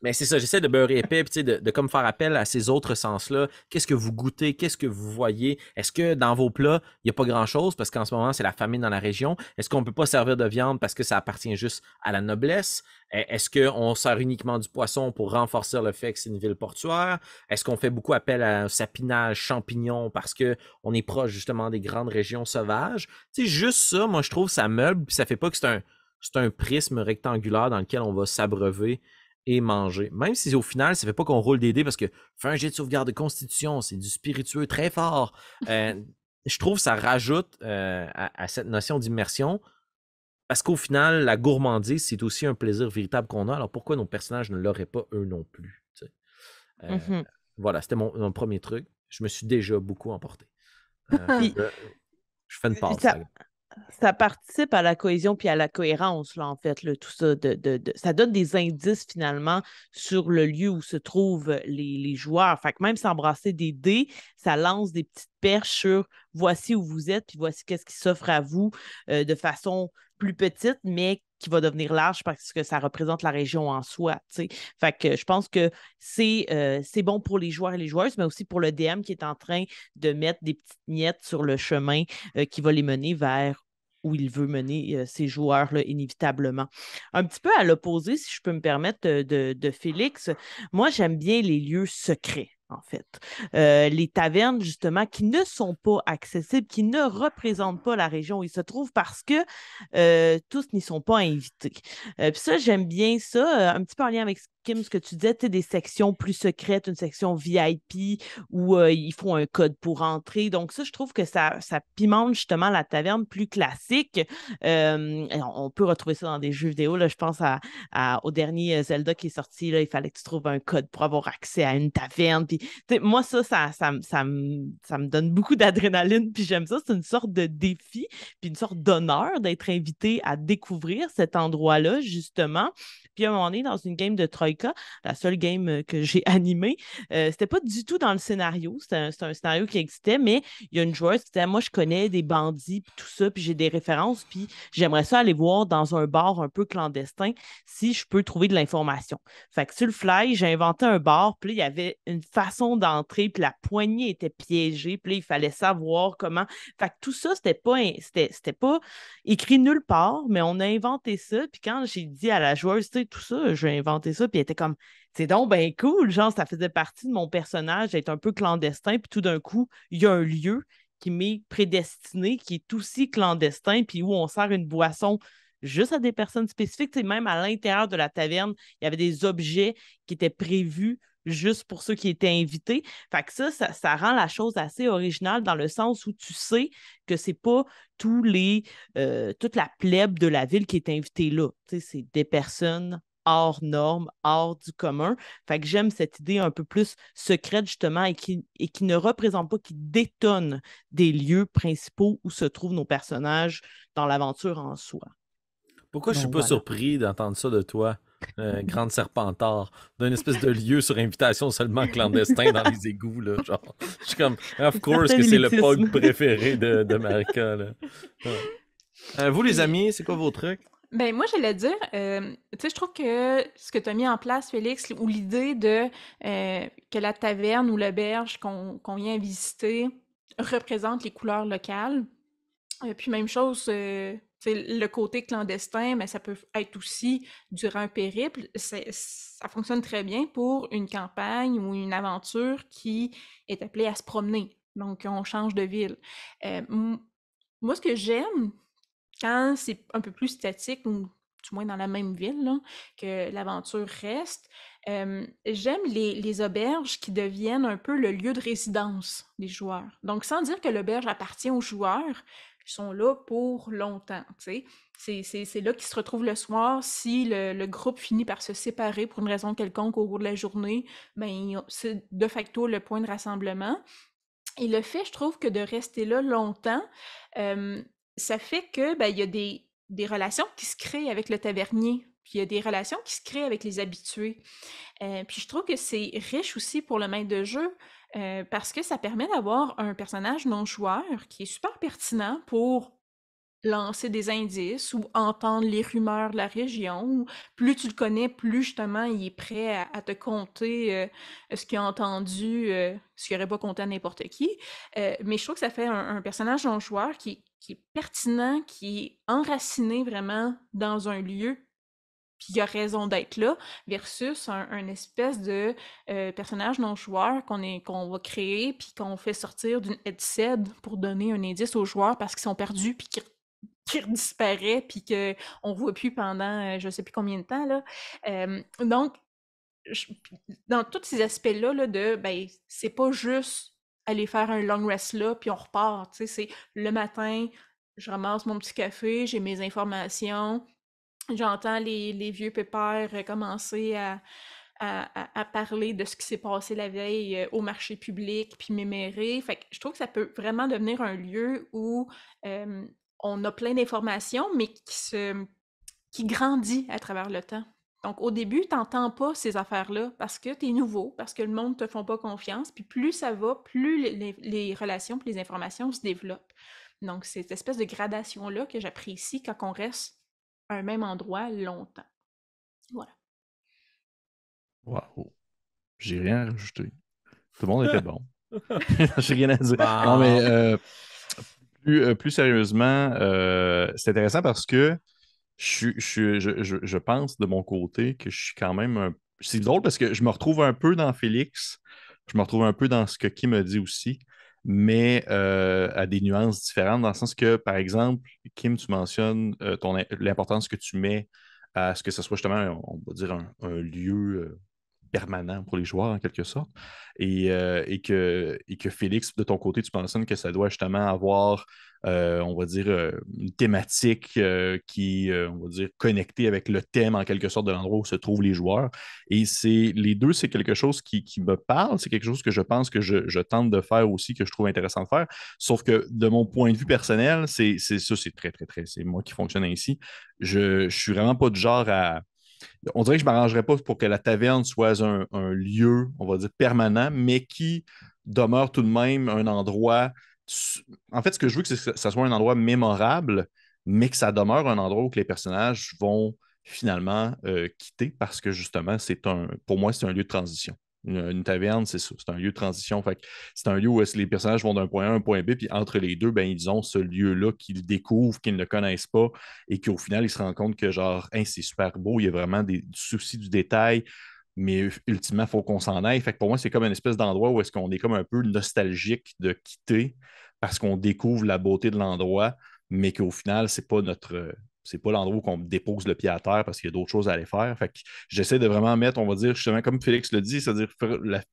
mais c'est ça, j'essaie de beurrer épais, de, comme faire appel à ces autres sens-là. Qu'est-ce que vous goûtez? Qu'est-ce que vous voyez? Est-ce que dans vos plats, il n'y a pas grand-chose parce qu'en ce moment, c'est la famine dans la région? Est-ce qu'on ne peut pas servir de viande parce que ça appartient juste à la noblesse? E, est-ce qu'on sert uniquement du poisson pour renforcer le fait que c'est une ville portuaire? Est-ce qu'on fait beaucoup appel à un sapinage, champignons parce qu'on est proche justement des grandes régions sauvages? C'est juste ça, moi je trouve ça meuble, ça fait pas que c'est un, un prisme rectangulaire dans lequel on va s'abreuver et manger. Même si au final, ça ne fait pas qu'on roule des dés parce que faire un jet de sauvegarde de constitution, c'est du spiritueux très fort. Euh, je trouve que ça rajoute euh, à, cette notion d'immersion parce qu'au final, la gourmandise, c'est aussi un plaisir véritable qu'on a. Alors pourquoi nos personnages ne l'auraient pas eux non plus? Euh, mmh voilà, c'était mon, premier truc. Je me suis déjà beaucoup emporté. je, fais une pause ça participe à la cohésion puis à la cohérence, là, en fait, le tout ça. De, ça donne des indices, finalement, sur le lieu où se trouvent euh, les, les joueurs. Fait même s'embrasser des dés, ça lance des petites perches sur voici où vous êtes, puis voici qu'est-ce qui s'offre à vous euh, de façon plus petite, mais qui va devenir large parce que ça représente la région en soi. Fait je pense que euh, c'est bon pour les joueurs et les joueuses, mais aussi pour le DM qui est en train de mettre des petites miettes sur le chemin euh, qui va les mener vers où il veut mener ses euh, ces joueurs-là, inévitablement. Un petit peu à l'opposé, si je peux me permettre, de, de Félix, moi, j'aime bien les lieux secrets en fait. Euh, les tavernes, justement, qui ne sont pas accessibles, qui ne représentent pas la région où ils se trouvent parce que euh, tous n'y sont pas invités. Euh, puis ça, j'aime bien ça, un petit peu en lien avec ce Kim, ce que tu disais, des sections plus secrètes, une section VIP où euh, il faut un code pour entrer. Donc, ça, je trouve que ça, ça pimente justement la taverne plus classique. Euh, on peut retrouver ça dans des jeux vidéo. Là, je pense à, au dernier euh, Zelda qui est sorti. Là, il fallait que tu trouves un code pour avoir accès à une taverne. moi, ça ça, ça, ça, ça, me donne beaucoup d'adrénaline. Puis, j'aime ça. C'est une sorte de défi, puis une sorte d'honneur d'être invité à découvrir cet endroit-là, justement. Puis, à un moment donné, dans une game de Troy cas, la seule game euh, que j'ai animée. Euh, c'était pas du tout dans le scénario, c'était un, un, scénario qui existait, mais il y a une joueuse qui disait Moi, je connais des bandits, puis tout ça, puis j'ai des références, puis j'aimerais ça aller voir dans un bar un peu clandestin si je peux trouver de l'information. Fait que sur le fly, j'ai inventé un bar, puis il y avait une façon d'entrer, puis la poignée était piégée, puis il fallait savoir comment. Fait que tout ça, c'était pas, pas écrit nulle part, mais on a inventé ça, puis quand j'ai dit à la joueuse, tu sais, tout ça, j'ai inventé ça, puis était comme, c'est donc ben cool, genre, ça faisait partie de mon personnage d'être un peu clandestin, puis tout d'un coup, il y a un lieu qui m'est prédestiné, qui est aussi clandestin, puis où on sert une boisson juste à des personnes spécifiques. même à l'intérieur de la taverne, il y avait des objets qui étaient prévus juste pour ceux qui étaient invités. Fait que ça, ça, rend la chose assez originale dans le sens où tu sais que c'est pas tous les, euh, toute la plèbe de la ville qui est invitée là. c'est des personnes hors normes, hors du commun. Fait que j'aime cette idée un peu plus secrète, justement, et qui, et qui ne représente pas, qui détonne des lieux principaux où se trouvent nos personnages dans l'aventure en soi. Pourquoi je suis pas surpris d'entendre ça de toi? Euh, grande Serpentard, d'une espèce de lieu sur invitation seulement clandestin dans les égouts. Là, genre. Je suis comme, of course que c'est le pog préféré de, de Marika. Euh, vous, les amis, c'est quoi vos trucs? Ben moi, j'allais dire, euh, tu sais, je trouve que ce que tu as mis en place, Félix, ou l'idée de euh, que la taverne ou l'auberge qu'on qu'on vient visiter représente les couleurs locales. puis même chose, euh, le côté clandestin, mais ça peut être aussi durant un périple. Ça fonctionne très bien pour une campagne ou une aventure qui est appelée à se promener. Donc, on change de ville. moi, ce que j'aime, c'est un peu plus statique, ou du moins dans la même ville, que l'aventure reste, j'aime les, auberges qui deviennent un peu le lieu de résidence des joueurs. Donc, sans dire que l'auberge appartient aux joueurs, ils sont là pour longtemps. C'est là qu'ils se retrouvent le soir. Si le, groupe finit par se séparer pour une raison quelconque au cours de la journée, ben, c'est de facto le point de rassemblement. Et le fait, je trouve, que de rester là longtemps, ça fait que ben, il y a des, relations qui se créent avec le tavernier, puis il y a des relations qui se créent avec les habitués. Euh, puis je trouve que c'est riche aussi pour le maître de jeu. Euh, parce que ça permet d'avoir un personnage non joueur qui est super pertinent pour lancer des indices ou entendre les rumeurs de la région. Plus tu le connais, plus justement il est prêt à, te compter euh, ce qu'il a entendu, euh, ce qu'il n'aurait pas compté à n'importe qui. Euh, mais je trouve que ça fait un, personnage non joueur qui, est pertinent, qui est enraciné vraiment dans un lieu. Puis il a raison d'être là, versus un, espèce de personnage non joueur qu'on qu'on va créer, puis qu'on fait sortir d'une headset pour donner un indice aux joueurs parce qu'ils sont perdus, puis disparaît puis qu'on on voit plus pendant euh, je sais plus combien de temps. Là. donc, dans tous ces aspects-là là, de ben, c'est pas juste aller faire un long rest là, puis on repart. C'est le matin, je ramasse mon petit café, j'ai mes informations, j'entends les, vieux pépères commencer à, à, parler de ce qui s'est passé la veille euh, au marché public, puis mémérer. Fait je trouve que ça peut vraiment devenir un lieu où on a plein d'informations, mais qui, se, qui grandit à travers le temps. Donc, au début, tu n'entends pas ces affaires-là parce que tu es nouveau, parce que le monde ne te font pas confiance. Puis plus ça va, plus les, relations plus les informations se développent. Donc, c'est cette espèce de gradation-là que j'apprécie quand on reste à un même endroit longtemps. Voilà. Waouh! J'ai rien à rajouter. Tout le monde était bon. J'ai rien à dire. Non, mais euh, euh, plus, sérieusement, euh, c'est intéressant parce que je, je, je, pense de mon côté que je suis quand même un... C'est drôle parce que je me retrouve un peu dans Félix, je me retrouve un peu dans ce que Kim me dit aussi, mais euh, à des nuances différentes, dans le sens que, par exemple, Kim, tu mentionnes l'importance que tu mets à ce que ce soit justement, on va dire, un lieu permanent pour les joueurs, en quelque sorte. Et, euh, que, que Félix, de ton côté, tu penses que ça doit justement avoir, euh, on va dire, euh, une thématique qui, on va dire, connectée avec le thème, en quelque sorte, de l'endroit où se trouvent les joueurs. Et c'est les deux, c'est quelque chose qui, me parle, c'est quelque chose que je pense que je, je, tente de faire aussi, que je trouve intéressant de faire. Sauf que, de mon point de vue personnel, c'est ça, c'est très, très, très, c'est moi qui fonctionne ainsi. Je ne suis vraiment pas du genre à on dirait que je ne m'arrangerais pas pour que la taverne soit un, lieu, on va dire, permanent, mais qui demeure tout de même un endroit. En fait, ce que je veux, c'est que ça soit un endroit mémorable, mais que ça demeure un endroit où les personnages vont finalement euh, quitter parce que justement, c'est un, pour moi, c'est un lieu de transition. Une, taverne, c'est ça. C'est un lieu de transition. c'est un lieu où les personnages vont d'un point A à un point B, puis entre les deux, ben, ils ont ce lieu-là qu'ils découvrent, qu'ils ne connaissent pas, et qu'au final, ils se rendent compte que, genre, hein, c'est super beau, il y a vraiment des, soucis du détail, mais ultimement, il faut qu'on s'en aille. Fait pour moi, c'est comme une espèce d'endroit où est-ce qu'on est comme un peu nostalgique de quitter parce qu'on découvre la beauté de l'endroit, mais qu'au final, c'est pas notre, c'est pas l'endroit où qu'on dépose le pied à terre parce qu'il y a d'autres choses à aller faire. Fait j'essaie de vraiment mettre, on va dire, justement, comme Félix le dit, c'est-à-dire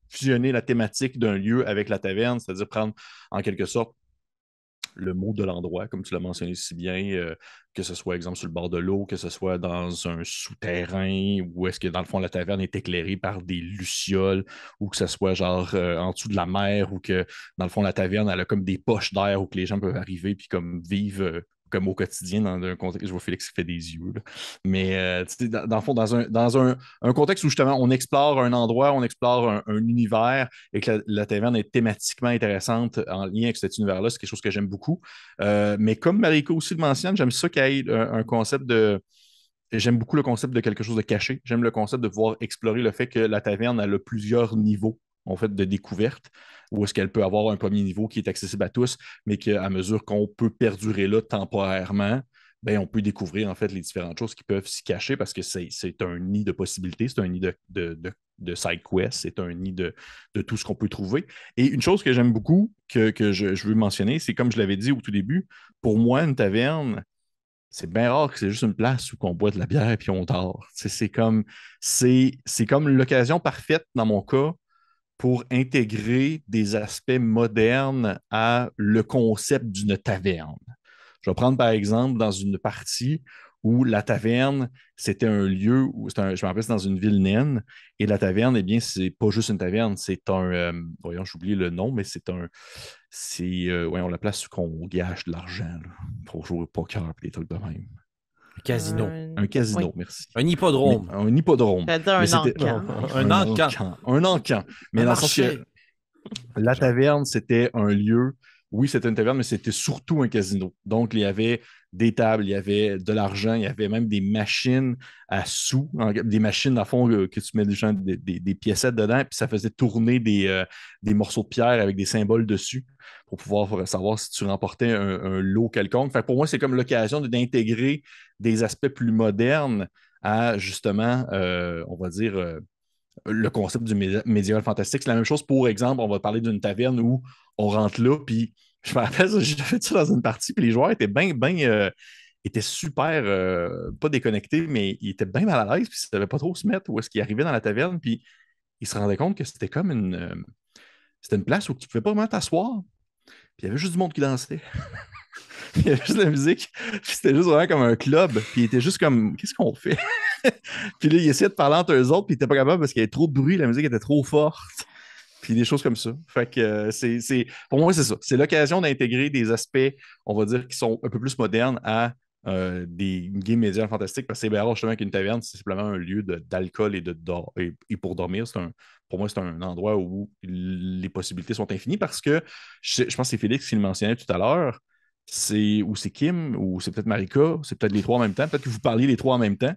fusionner la thématique d'un lieu avec la taverne, c'est-à-dire prendre en quelque sorte le mot de l'endroit, comme tu l'as mentionné si bien, euh, que ce soit, exemple, sur le bord de l'eau, que ce soit dans un souterrain, ou est-ce que dans le fond, la taverne est éclairée par des lucioles, ou que ce soit genre euh, en dessous de la mer, ou que dans le fond, la taverne, elle a comme des poches d'air où que les gens peuvent arriver, puis comme vivre euh, comme au quotidien, dans un contexte, je vois Félix qui fait des yeux, mais euh, dans, le fond, dans, un, dans un, contexte où justement on explore un endroit, on explore un, univers et que la, taverne est thématiquement intéressante en lien avec cet univers-là, c'est quelque chose que j'aime beaucoup. Euh, mais comme Mariko aussi le mentionne, j'aime ça qu'il y ait un, concept de. J'aime beaucoup le concept de quelque chose de caché. J'aime le concept de voir explorer le fait que la taverne a plusieurs niveaux en fait, de découverte, ou est-ce qu'elle peut avoir un premier niveau qui est accessible à tous, mais qu'à mesure qu'on peut perdurer là temporairement, ben, on peut découvrir en fait les différentes choses qui peuvent s'y cacher parce que c'est un nid de possibilités, c'est un nid de, de, side quest, c'est un nid de, tout ce qu'on peut trouver. Et une chose que j'aime beaucoup, que, je, veux mentionner, c'est comme je l'avais dit au tout début, pour moi, une taverne, c'est bien rare que c'est juste une place où on boit de la bière et puis on dort. C'est comme, comme l'occasion parfaite dans mon cas pour intégrer des aspects modernes à le concept d'une taverne. Je vais prendre par exemple dans une partie où la taverne, c'était un lieu où, un, je me rappelle, c'est dans une ville naine, et la taverne, eh bien, c'est pas juste une taverne, c'est un, euh, voyons, voyons, oublié le nom, mais c'est un, c'est, euh, on la place où qu'on gâche de l'argent, pour jouer au poker, des trucs de même. Un Casino. Un, casino, merci. Un hippodrome. Un, un hippodrome. Un encan. un encan. Un Mais dans le sens que la taverne, c'était un lieu. Oui, c'était une taverne, mais c'était surtout un casino. Donc, il y avait des tables, il y avait de l'argent, il y avait même des machines à sous, des machines à fond euh, que tu mets des, des, piécettes dedans, puis ça faisait tourner euh, des, morceaux de pierre avec des symboles dessus pour pouvoir savoir si tu remportais un, lot quelconque. pour moi, c'est comme l'occasion d'intégrer des aspects plus modernes à justement, euh, on va dire, le concept du médiéval fantastique. C'est la même chose, pour exemple, on va parler d'une taverne où on rentre là, puis je me rappelle, j'ai fait ça dans une partie, puis les joueurs étaient bien, bien. Euh, étaient super, euh, pas déconnectés, mais ils étaient bien mal à l'aise, puis ils ne savaient pas trop se mettre où est-ce qu'ils arrivaient dans la taverne, puis ils se rendaient compte que c'était comme une. Euh, c'était une place où tu ne pouvais pas vraiment t'asseoir, puis il y avait juste du monde qui dansait. il y avait juste de la musique. C'était juste vraiment comme un club. Puis il était juste comme Qu'est-ce qu'on fait? puis là, ils essayaient de parler entre eux autres, puis ils n'étaient pas capables parce qu'il y avait trop de bruit, la musique était trop forte puis des choses comme ça. Fait que euh, c'est, pour moi, c'est ça. C'est l'occasion d'intégrer des aspects, on va dire, qui sont un peu plus modernes à euh, des games médias fantastiques parce que c'est alors justement qu'une taverne, c'est simplement un lieu d'alcool et, de, et, pour dormir. pour moi, c'est un endroit où les possibilités sont infinies parce que je, pense que c'est Félix qui le mentionnait tout à l'heure. C'est, ou c'est Kim, ou c'est peut-être Marika, c'est peut-être les trois en même temps, peut-être que vous parliez les trois en même temps.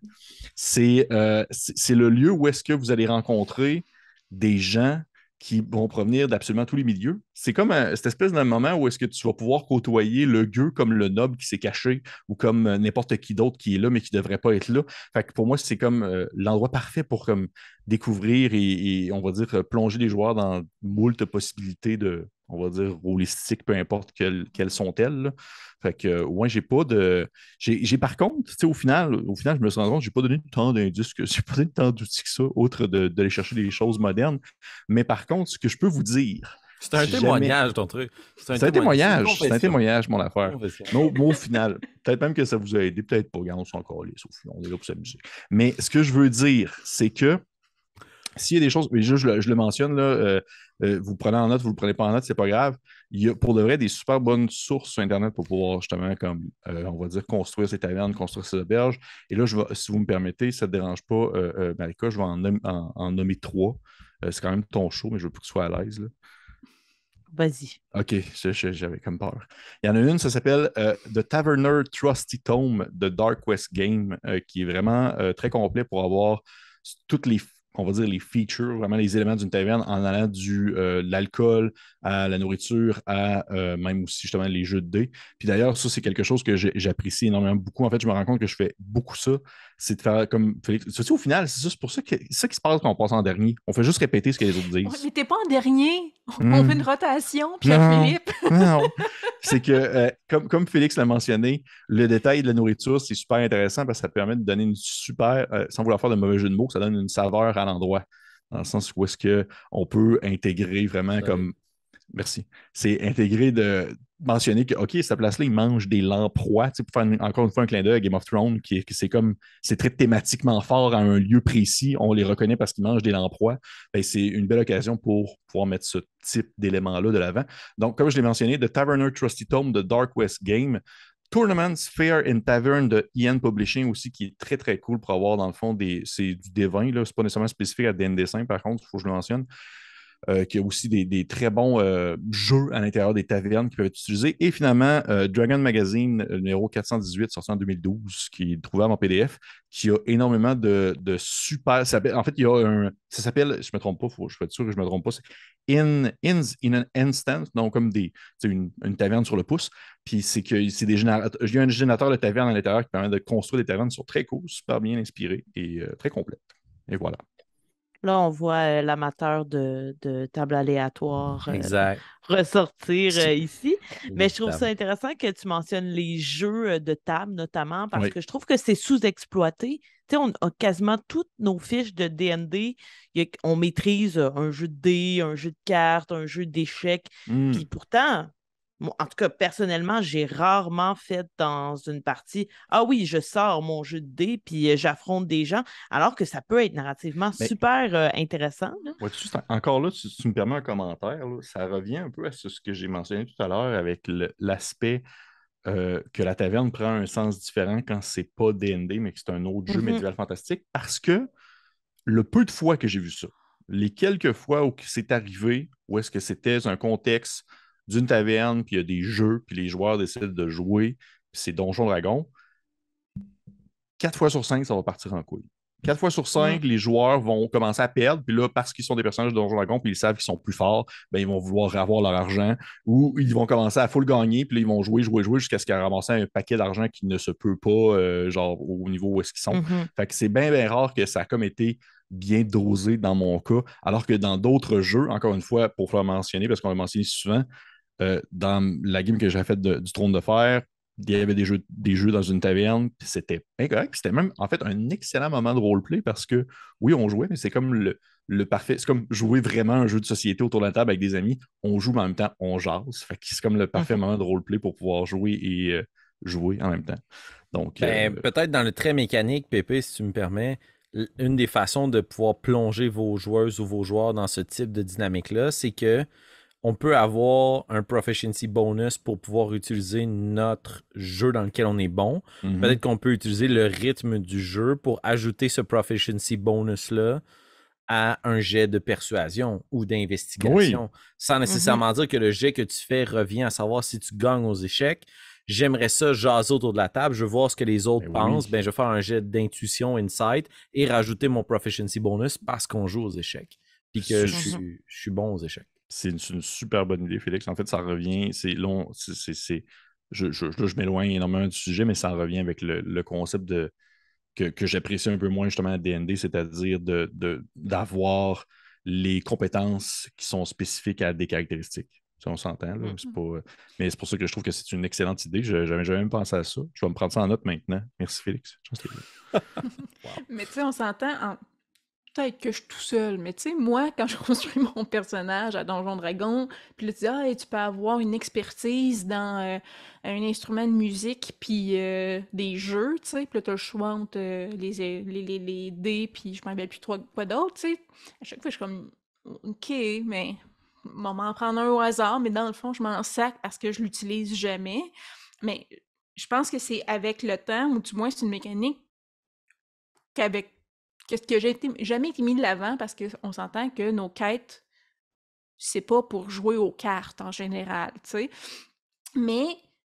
C'est, euh, c'est le lieu où est-ce que vous allez rencontrer des gens qui vont provenir d'absolument tous les milieux. C'est comme euh, cette espèce d'un moment où est-ce que tu vas pouvoir côtoyer le gueux comme le noble qui s'est caché ou comme euh, n'importe qui d'autre qui est là mais qui ne devrait pas être là. Fait pour moi, c'est comme euh, l'endroit parfait pour comme, découvrir et, on va dire plonger les joueurs dans moult possibilités de, on va dire, holistiques, peu importe quelles, sont-elles. Fait que, ouais, j'ai pas de. J'ai par contre, tu au final, au final, je me suis rendu compte que j'ai pas donné tant d'indices, que j'ai pas donné tant d'outils que ça, autre de, d'aller chercher des choses modernes. Mais par contre, ce que je peux vous dire, c'est un témoignage, ton truc. C'est un, témoignage. C'est un témoignage, mon affaire. mon au final. Peut-être même que ça vous a aidé, peut-être pas. Regarde, on s'en sauf, on est là pour s'amuser. Mais ce que je veux dire, c'est que s'il y a des choses, mais je, le mentionne, là, euh, euh, vous prenez en note, vous ne le prenez pas en note, c'est pas grave. Il y a pour de vrai des super bonnes sources sur Internet pour pouvoir justement, comme euh, on va dire, construire ces tavernes, construire ces auberges. Et là, si vous me permettez, ça ne te dérange pas, Marika, je vais en, nommer trois. c'est quand même ton show, mais je veux plus que tu sois à l'aise. Vas-y. OK, j'avais comme peur. Il y en a une, ça s'appelle The Taverner Trusty Tome de Dark West Game, qui est vraiment très complet pour avoir toutes les on va dire, les features, vraiment les éléments d'une taverne en allant du, euh, de l'alcool à la nourriture, à euh, même aussi justement les jeux de dés. Puis d'ailleurs, ça, c'est quelque chose que j'apprécie énormément beaucoup. En fait, je me rends compte que je fais beaucoup ça c'est de faire comme Félix. Tu au final, c'est juste pour ça, que, ça qui se passe quand on passe en dernier. On fait juste répéter ce que les autres disent. On n'était pas en dernier. On, hmm. fait une rotation, puis Philippe. non. C'est que, euh, comme, comme Félix l'a mentionné, le détail de la nourriture, c'est super intéressant parce que ça permet de donner une super, euh, sans vouloir faire de mauvais jeu de mots, ça donne une saveur à l'endroit. Dans le sens où est-ce qu'on peut intégrer vraiment comme Merci. C'est intégrer de mentionner que, OK, cette place-là, ils mangent des lamproies, pour faire encore une fois un clin d'œil à Game of Thrones, qui, c'est comme, c'est très thématiquement fort à un lieu précis, on les reconnaît parce qu'ils mangent des lamproies. Ben, c'est une belle occasion pour pouvoir mettre ce type délément là de l'avant. Donc, comme je l'ai mentionné, The Taverner Trusty Tome de Dark West Game, Tournaments, Fair in Tavern de Ian Publishing aussi, qui est très très cool pour avoir dans le fond des, c'est du d là, c'est pas nécessairement spécifique à dnd 5, par contre, il faut que je le mentionne. Euh, qui a aussi des, très bons euh, jeux à l'intérieur des tavernes qui peuvent être utilisés. Et finalement, euh, Dragon Magazine numéro 418, sorti en 2012, qui est trouvable en PDF, qui a énormément de, super. en fait, il y a un. Ça s'appelle, je ne me trompe pas, faut, je être sûr que je ne me trompe pas, in, in, in an instant, donc comme des, une, une taverne sur le pouce. Puis c'est que c'est des générateurs. Il y un générateur de tavernes à l'intérieur qui permet de construire des tavernes sur très cool, super bien inspirées et très complètes. Et voilà. Là, on voit euh, l'amateur de, table aléatoire euh, ressortir euh, ici. Mais je trouve ça intéressant que tu mentionnes les jeux de table, notamment, parce que je trouve que c'est sous-exploité. Tu sais, on a quasiment toutes nos fiches de DND. On maîtrise un jeu de dés, un jeu de cartes, un jeu d'échecs. Mmh. Puis pourtant, en tout cas, personnellement, j'ai rarement fait dans une partie Ah oui, je sors mon jeu de dés puis j'affronte des gens, alors que ça peut être narrativement super intéressant. encore là, tu, me permets un commentaire. ça revient un peu à ce, que j'ai mentionné tout à l'heure avec l'aspect. que la taverne prend un sens différent quand c'est pas D&D, mais que c'est un autre jeu mmh médiéval fantastique, parce que le peu de fois que j'ai vu ça, les quelques fois où c'est arrivé, où est-ce que c'était un contexte d'une taverne, puis il y a des jeux, puis les joueurs décident de jouer, puis c'est Donjon Dragon, Quatre fois sur cinq, ça va partir en couille. Quatre fois sur cinq, les joueurs vont commencer à perdre, puis là, parce qu'ils sont des personnages de Donjon Dragon, puis ils savent qu'ils sont plus forts, ben, ils vont vouloir avoir leur argent, ou ils vont commencer à full gagner, puis là, ils vont jouer, jouer, jouer, jusqu'à ce qu'ils ramassent un paquet d'argent qui ne se peut pas, euh, genre, au niveau où est-ce qu'ils sont. Mm-hmm. Fait que c'est bien, bien rare que ça a comme été bien dosé dans mon cas, alors que dans d'autres jeux, encore une fois, pour le mentionner, parce qu'on l'a mentionné souvent, euh, dans la game que j'ai faite du Trône de Fer, il y avait des jeux, des jeux dans une taverne, puis c'était incorrect. C'était même, en fait, un excellent moment de roleplay parce que, oui, on jouait, mais c'est comme le, parfait. C'est comme jouer vraiment un jeu de société autour de la table avec des amis. On joue, mais en même temps, on jase. Fait que c'est comme le parfait mhm. moment de roleplay pour pouvoir jouer et euh, jouer en même temps. Donc, ben, euh, peut-être dans le trait mécanique, Pépé, si tu me permets, une des façons de pouvoir plonger vos joueuses ou vos joueurs dans ce type de dynamique-là, c'est que on peut avoir un proficiency bonus pour pouvoir utiliser notre jeu dans lequel on est bon. Mhm. Peut-être qu'on peut utiliser le rythme du jeu pour ajouter ce proficiency bonus-là à un jet de persuasion ou d'investigation. Sans nécessairement mhm. dire que le jet que tu fais revient à savoir si tu gagnes aux échecs. J'aimerais ça jaser autour de la table, je veux voir ce que les autres ben pensent. Ben, je vais faire un jet d'intuition, insight et rajouter mon proficiency bonus parce qu'on joue aux échecs. Puis que je suis bon aux échecs. C'est une, super bonne idée, Félix. En fait, ça revient, c'est long, c'est. Je, je, je m'éloigne énormément du sujet, mais ça revient avec le, concept de, que, j'apprécie un peu moins justement à DND, c'est-à-dire d'avoir de, les compétences qui sont spécifiques à des caractéristiques. on s'entend, là. Mm-hmm. mais c'est pour ça que je trouve que c'est une excellente idée. Je n'avais jamais pensé à ça. Je vais me prendre ça en note maintenant. Merci Félix. Mais tu sais, on s'entend, en peut-être que je suis tout seul, mais tu sais, moi, quand je construis mon personnage à Donjon Dragon, puis là, tu dis, ah, tu peux avoir une expertise dans euh, un instrument de musique, puis euh, des jeux, tu sais, puis là, tu le choix entre euh, les, les, les, dés, puis je m'en vais plus trois quoi d'autre, tu sais. À chaque fois, je suis comme, OK, mais on m'en prendre un au hasard, mais dans le fond, je m'en sac parce que je l'utilise jamais. Mais je pense que c'est avec le temps, ou du moins, c'est une mécanique qu'avec ce que j'ai jamais été mis de l'avant parce qu'on s'entend que nos quêtes, c'est pas pour jouer aux cartes en général, tu sais. Mais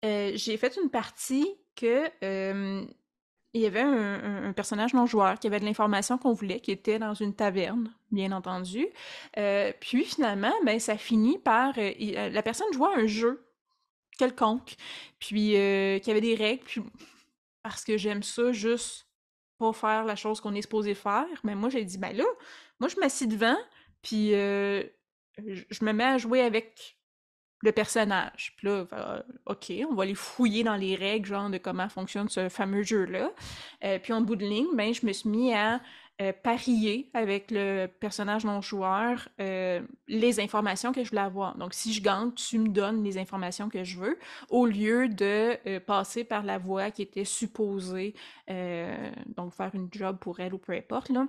euh, j'ai fait une partie que euh, il y avait un, personnage non joueur qui avait de l'information qu'on voulait, qui était dans une taverne, bien entendu. Euh, puis finalement, ben, ça finit par la personne jouait un jeu quelconque, puis qui avait des règles, puis parce que j'aime ça juste pas faire la chose qu'on est supposé faire. Mais moi, j'ai dit, ben là, moi, je m'assis devant, puis euh, je me mets à jouer avec le personnage. Puis là, ben, OK, on va aller fouiller dans les règles, genre, de comment fonctionne ce fameux jeu-là. Euh, puis en bout de ligne, ben, je me suis mis à euh, parier avec le personnage non joueur euh, les informations que je voulais avoir. Donc, si je gagne, tu me donnes les informations que je veux, au lieu de euh, passer par la voie qui était supposée, donc faire une job pour elle ou peu importe, là.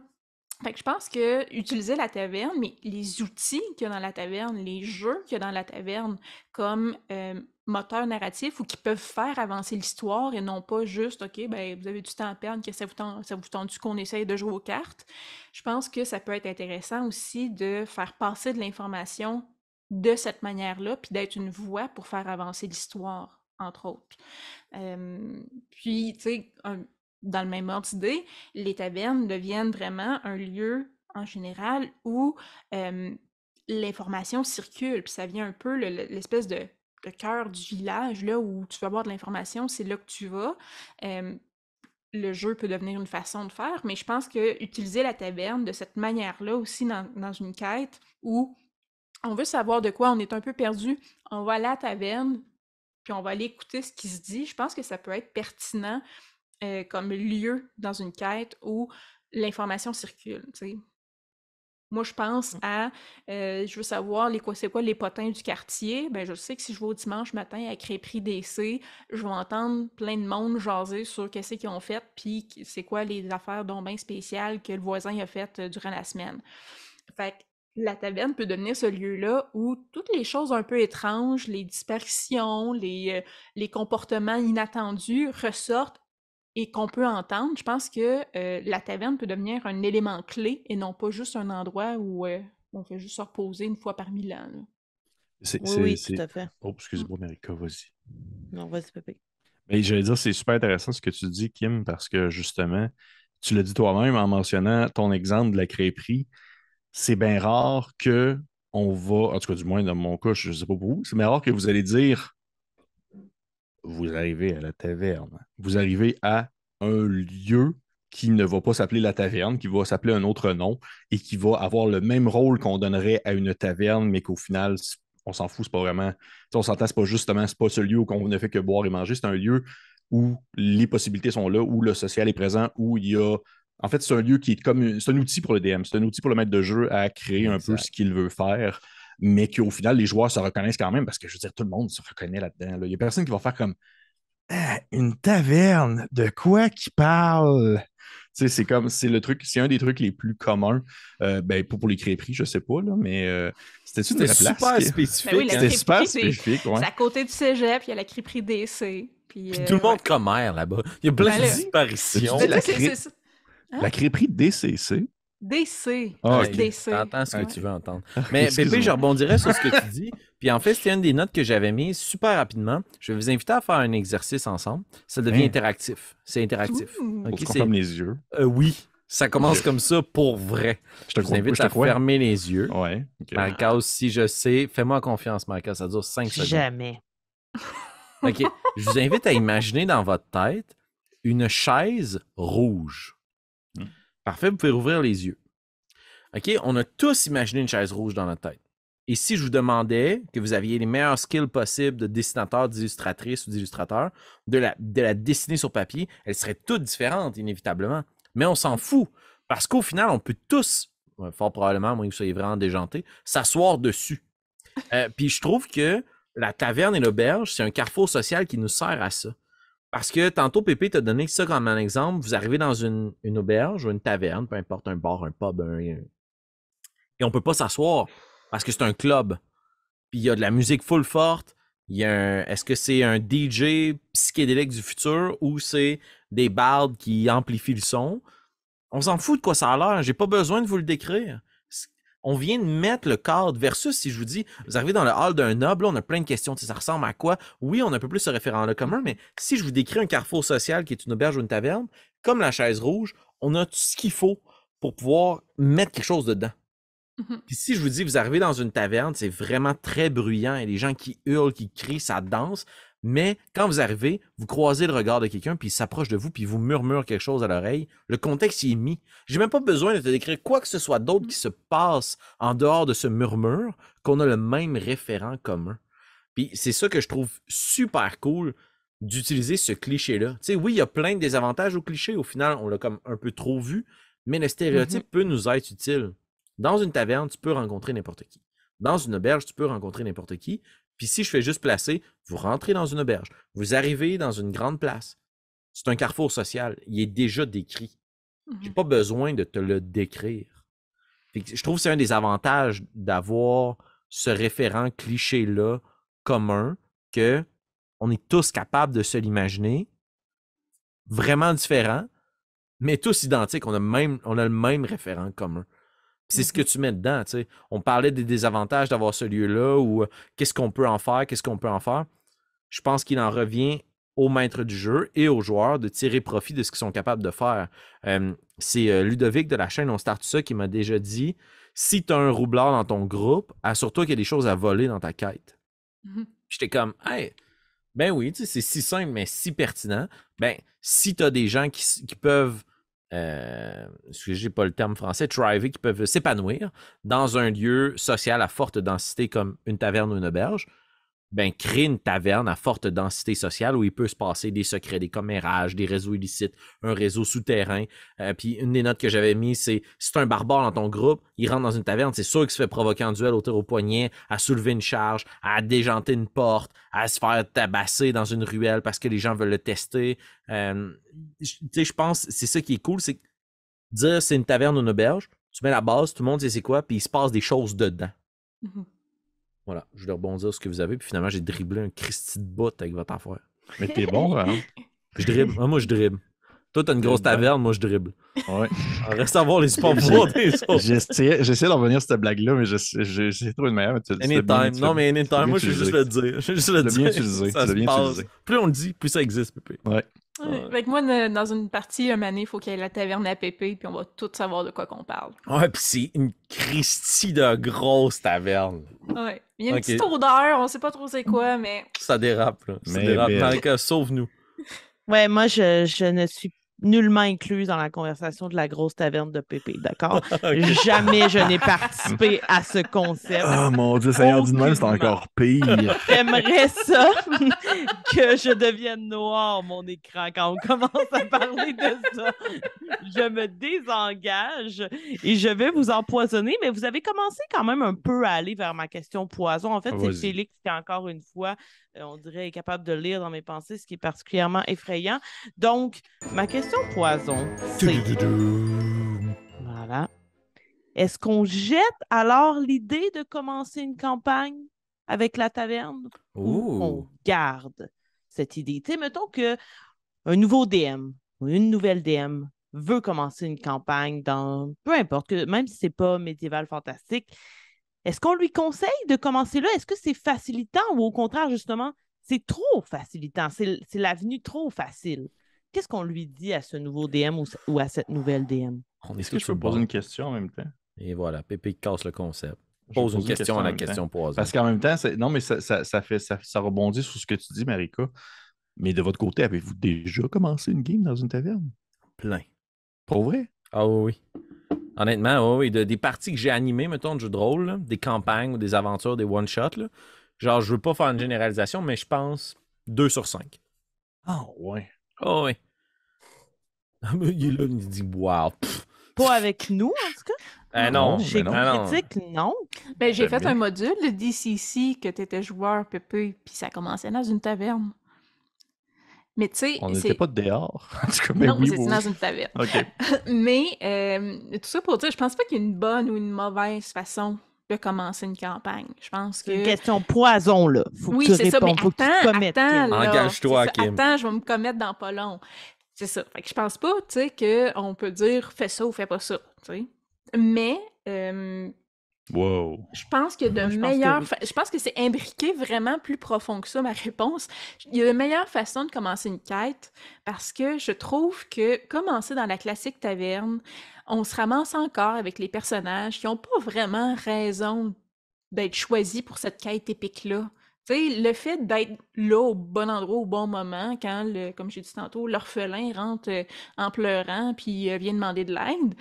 Fait que je pense que utiliser la taverne, mais les outils qu'il y a dans la taverne, les jeux qu'il y a dans la taverne comme euh, moteur narratif ou qui peuvent faire avancer l'histoire et non pas juste, OK, ben, vous avez du temps à perdre, que ça vous tend ça vous du qu'on essaye de jouer aux cartes. Je pense que ça peut être intéressant aussi de faire passer de l'information de cette manière-là, puis d'être une voix pour faire avancer l'histoire, entre autres. puis, euh, tu sais, dans le même ordre d'idée, les tavernes deviennent vraiment un lieu en général où l'information circule. Puis ça vient un peu l'espèce de, cœur du village, là où tu vas avoir de l'information, c'est là que tu vas. le jeu peut devenir une façon de faire, mais je pense que utiliser la taverne de cette manière-là aussi dans, dans, une quête où on veut savoir de quoi on est un peu perdu, on va à la taverne, puis on va aller écouter ce qui se dit, je pense que ça peut être pertinent euh, comme lieu dans une quête où l'information circule. Moi, je pense mmh. à, euh, je veux savoir les, c'est quoi les potins du quartier. Ben, je sais que si je vais au dimanche matin à Crêperie DC, je vais entendre plein de monde jaser sur qu'est-ce qu'ils ont fait, puis c'est quoi les affaires d'un spéciales que le voisin a faites euh, durant la semaine. Fait la taverne peut devenir ce lieu-là où toutes les choses un peu étranges, les disparitions, les, les comportements inattendus ressortent et qu'on peut entendre, je pense que euh, la taverne peut devenir un élément clé et non pas juste un endroit où euh, on fait juste se reposer une fois par mille Oui, tout à fait. Oh, excusez moi Marika, mm. vas-y. Non, vas-y, papy. Mais j'allais dire, c'est super intéressant ce que tu dis, Kim, parce que justement, tu le dis toi-même en mentionnant ton exemple de la crêperie. C'est bien rare que on va, en tout cas, du moins dans mon cas, je ne sais pas pour vous, c'est bien rare que vous allez dire vous arrivez à la taverne. Vous arrivez à un lieu qui ne va pas s'appeler la taverne, qui va s'appeler un autre nom et qui va avoir le même rôle qu'on donnerait à une taverne, mais qu'au final, on s'en fout, c'est pas vraiment. on s'entend, c'est pas justement, c'est pas ce lieu où on ne fait que boire et manger, c'est un lieu où les possibilités sont là, où le social est présent, où il y a. En fait, c'est un lieu qui est comme. C'est un outil pour le DM, c'est un outil pour le maître de jeu à créer un peu ce qu'il veut faire mais qu'au final, les joueurs se reconnaissent quand même parce que je veux dire, tout le monde se reconnaît là-dedans. Il n'y a personne qui va faire comme ah, une taverne, de quoi qui parle? c'est comme c'est le truc, c'est un des trucs les plus communs euh, ben, pour, pour, les crêperies, je sais pas, là, mais euh, c'était super place, spécifique. Ben spécifique. C'est à côté du Cégep, il y a la crêperie DC. Puis, euh, tout le monde commère là-bas. Il y a plein ben de disparitions. La, ben, hein? crêperie DCC, DC. Ah, ce que tu veux entendre. Ah, Mais Bébé, je rebondirais sur ce que tu dis. Puis en fait, c'était une des notes que j'avais mises super rapidement. Je vais vous inviter à faire un exercice ensemble. Ça devient hein? interactif. C'est interactif. Ok, les yeux. Euh, oui. Ça commence comme ça pour vrai. Je te je vous invite à fermer les yeux. Ouais. Marcas, si je sais, fais-moi confiance, Marcas. Ça dure cinq secondes. Jamais. OK. je vous invite à imaginer dans votre tête une chaise rouge. Parfait, vous pouvez rouvrir les yeux. OK, on a tous imaginé une chaise rouge dans notre tête. Et si je vous demandais que vous aviez les meilleurs skills possibles de dessinateur, d'illustratrice ou d'illustrateur, de la, dessiner sur papier, elle serait toutes différentes, inévitablement. Mais on s'en fout, parce qu'au final, on peut tous, euh, fort probablement, moi, vous soyez vraiment déjanté, s'asseoir dessus. Euh, puis je trouve que la taverne et l'auberge, c'est un carrefour social qui nous sert à ça. Parce que tantôt, Pépé t'a donné ça comme un exemple. Vous arrivez dans une, auberge ou une taverne, peu importe, un bar, un pub, un... et on peut pas s'asseoir parce que c'est un club. Puis il y a de la musique full forte. Il y a Est-ce que c'est un DJ psychédélique du futur ou c'est des bardes qui amplifient le son? On s'en fout de quoi ça a l'air. J'ai pas besoin de vous le décrire on vient de mettre le cadre versus si je vous dis, vous arrivez dans le hall d'un noble, on a plein de questions, ça ressemble à quoi? Oui, on a un peu plus ce référent-là commun, mais si je vous décris un carrefour social qui est une auberge ou une taverne, comme la chaise rouge, on a tout ce qu'il faut pour pouvoir mettre quelque chose dedans. Mmh si je vous dis, vous arrivez dans une taverne, c'est vraiment très bruyant et les gens qui hurlent, qui crient, ça danse. Mais quand vous arrivez, vous croisez le regard de quelqu'un, puis il s'approche de vous, puis il vous murmure quelque chose à l'oreille. Le contexte y est mis. J'ai même pas besoin de te décrire quoi que ce soit d'autre qui se passe en dehors de ce murmure, qu'on a le même référent commun. Puis c'est ça que je trouve super cool d'utiliser ce cliché-là. Tu sais, oui, il y a plein de désavantages au cliché. Au final, on l'a comme un peu trop vu, mais le mm-hmm. stéréotype peut nous être utile. Dans une taverne, tu peux rencontrer n'importe qui. Dans une auberge, tu peux rencontrer n'importe qui. Puis si je fais juste placer, vous rentrez dans une auberge, vous arrivez dans une grande place. C'est un carrefour social, il est déjà décrit. Je n'ai J'ai mmh pas besoin de te le décrire. je trouve que c'est un des avantages d'avoir ce référent cliché-là commun que on est tous capables de se l'imaginer, vraiment différent, mais tous identiques. On a, même, on a le même référent commun. C'est ce que mhm. tu mets dedans. On parlait des désavantages d'avoir ce lieu-là ou euh, qu'est-ce qu'on peut en faire, qu'est-ce qu'on peut en faire. Je pense qu'il en revient au maître du jeu et aux joueurs de tirer profit de ce qu'ils sont capables de faire. c'est euh, Ludovic de la chaîne On Start ça qui m'a déjà dit si tu as un roublard dans ton groupe, assure-toi qu'il y a des choses à voler dans ta quête. Mhm. J'étais comme Hey, ben oui, c'est si simple, mais si pertinent. Ben, si tu as des gens qui, qui peuvent euh, j'ai pas le terme français, qui peuvent s'épanouir dans un lieu social à forte densité comme une taverne ou une auberge ben, crée une taverne à forte densité sociale où il peut se passer des secrets, des commérages, des réseaux illicites, un réseau souterrain. Euh, puis une des notes que j'avais mis, c'est si c'est un barbare dans ton groupe, il rentre dans une taverne, c'est sûr qu'il se fait provoquer en duel au tir au poignet, à soulever une charge, à déjanter une porte, à se faire tabasser dans une ruelle parce que les gens veulent le tester. Euh, je pense, c'est ça qui est cool, c'est dire c'est une taverne ou une auberge, tu mets la base, tout le monde sait c'est quoi, puis il se passe des choses dedans. Mm-hmm. Voilà, je voulais rebondir ce que vous avez, puis finalement, j'ai dribblé un Christy de botte avec votre affaire. Mais t'es bon, hein? je dribble. Ah, moi, je dribble. Toi, t'as une grosse taverne, moi, je dribble. Ouais. On reste à voir les sports des autres. J'essaie, d'en revenir à cette blague-là, mais manière de trouver une meilleure. Anytime. Non, mais anytime, moi, je vais juste le dire. Je vais juste le, dire. Ça se Plus on le dit, plus ça existe, Pépé. Ouais. Ouais. Avec moi, dans une partie, un année, il faut qu'il y ait la taverne à Pépé, puis on va tout savoir de quoi qu'on parle. Ouais, puis c'est une Christie de grosse taverne. Ouais. Il y a une petite odeur, on sait pas trop c'est quoi, mais. Ça dérape, là. Ça mais, dérape. Tant ben, que sauve-nous. Ouais, moi, je, je ne suis pas nullement incluse dans la conversation de la grosse taverne de Pépé, d'accord? Jamais je n'ai participé à ce concept. Oh mon Dieu, Seigneur du même, c'est encore pire. J'aimerais ça que je devienne noir, mon écran, quand on commence à parler de ça. Je me désengage et je vais vous empoisonner, mais vous avez commencé quand même un peu à aller vers ma question poison. En fait, c'est Félix qui, encore une fois, euh, on dirait, est capable de lire dans mes pensées, ce qui est particulièrement effrayant. Donc, ma question poison, c'est... Voilà. Est-ce qu'on jette alors l'idée de commencer une campagne avec la taverne ou on garde cette idée? Tu sais, mettons qu'un nouveau DM ou une nouvelle DM veut commencer une campagne dans, peu importe, même si ce n'est pas médiéval fantastique, est-ce qu'on lui conseille de commencer là? Est-ce que c'est facilitant ou au contraire, justement, c'est trop facilitant? C'est l'avenue trop facile. Qu'est-ce qu'on lui dit à ce nouveau DM ou, à cette nouvelle DM? Est-ce que je peux poser une question en même temps? Et voilà, Pépé casse le concept. Pose, une, question, à la question posée. Parce qu'en même temps, non, mais ça, fait, rebondit sur ce que tu dis, Marika. Mais de votre côté, avez-vous déjà commencé une game dans une taverne? Plein. Pour vrai? Ah oui, Honnêtement, oui, des parties que j'ai animées, mettons, de jeux de des campagnes ou des aventures, des one-shots, genre, je veux pas faire une généralisation, mais je pense 2 sur 5. Ah ouais. Ah oh, il est dit Wow. Pas avec nous, en tout cas. Euh, non, non Critique, non. Ben, j'ai fait un module d'ici DCC que tu étais joueur, Pépé, puis ça commençait dans une taverne. Mais tu sais. On n'était pas dehors. en tout cas, non, oui, dans une taverne. mais euh, tout ça pour dire, je pense pas qu'il y ait une bonne ou une mauvaise façon de commencer une campagne. Je pense que. Une question poison, là. Faut oui, c'est ça, mais attends, attends, Engage-toi, Kim. Attends, je vais me commettre dans pas long. C'est ça. Fait que je pense pas, tu sais, qu'on peut dire fais ça ou fais pas ça, tu sais. Mais. Euh, je pense que c'est imbriqué vraiment plus profond que ça, ma réponse. Il y a de meilleures façons de commencer une quête parce que je trouve que commencer dans la classique taverne, on se ramasse encore avec les personnages qui n'ont pas vraiment raison d'être choisis pour cette quête épique-là. sais, le fait d'être là au bon endroit au bon moment, quand, le, comme j'ai dit tantôt, l'orphelin rentre euh, en pleurant puis euh, vient demander de l'aide,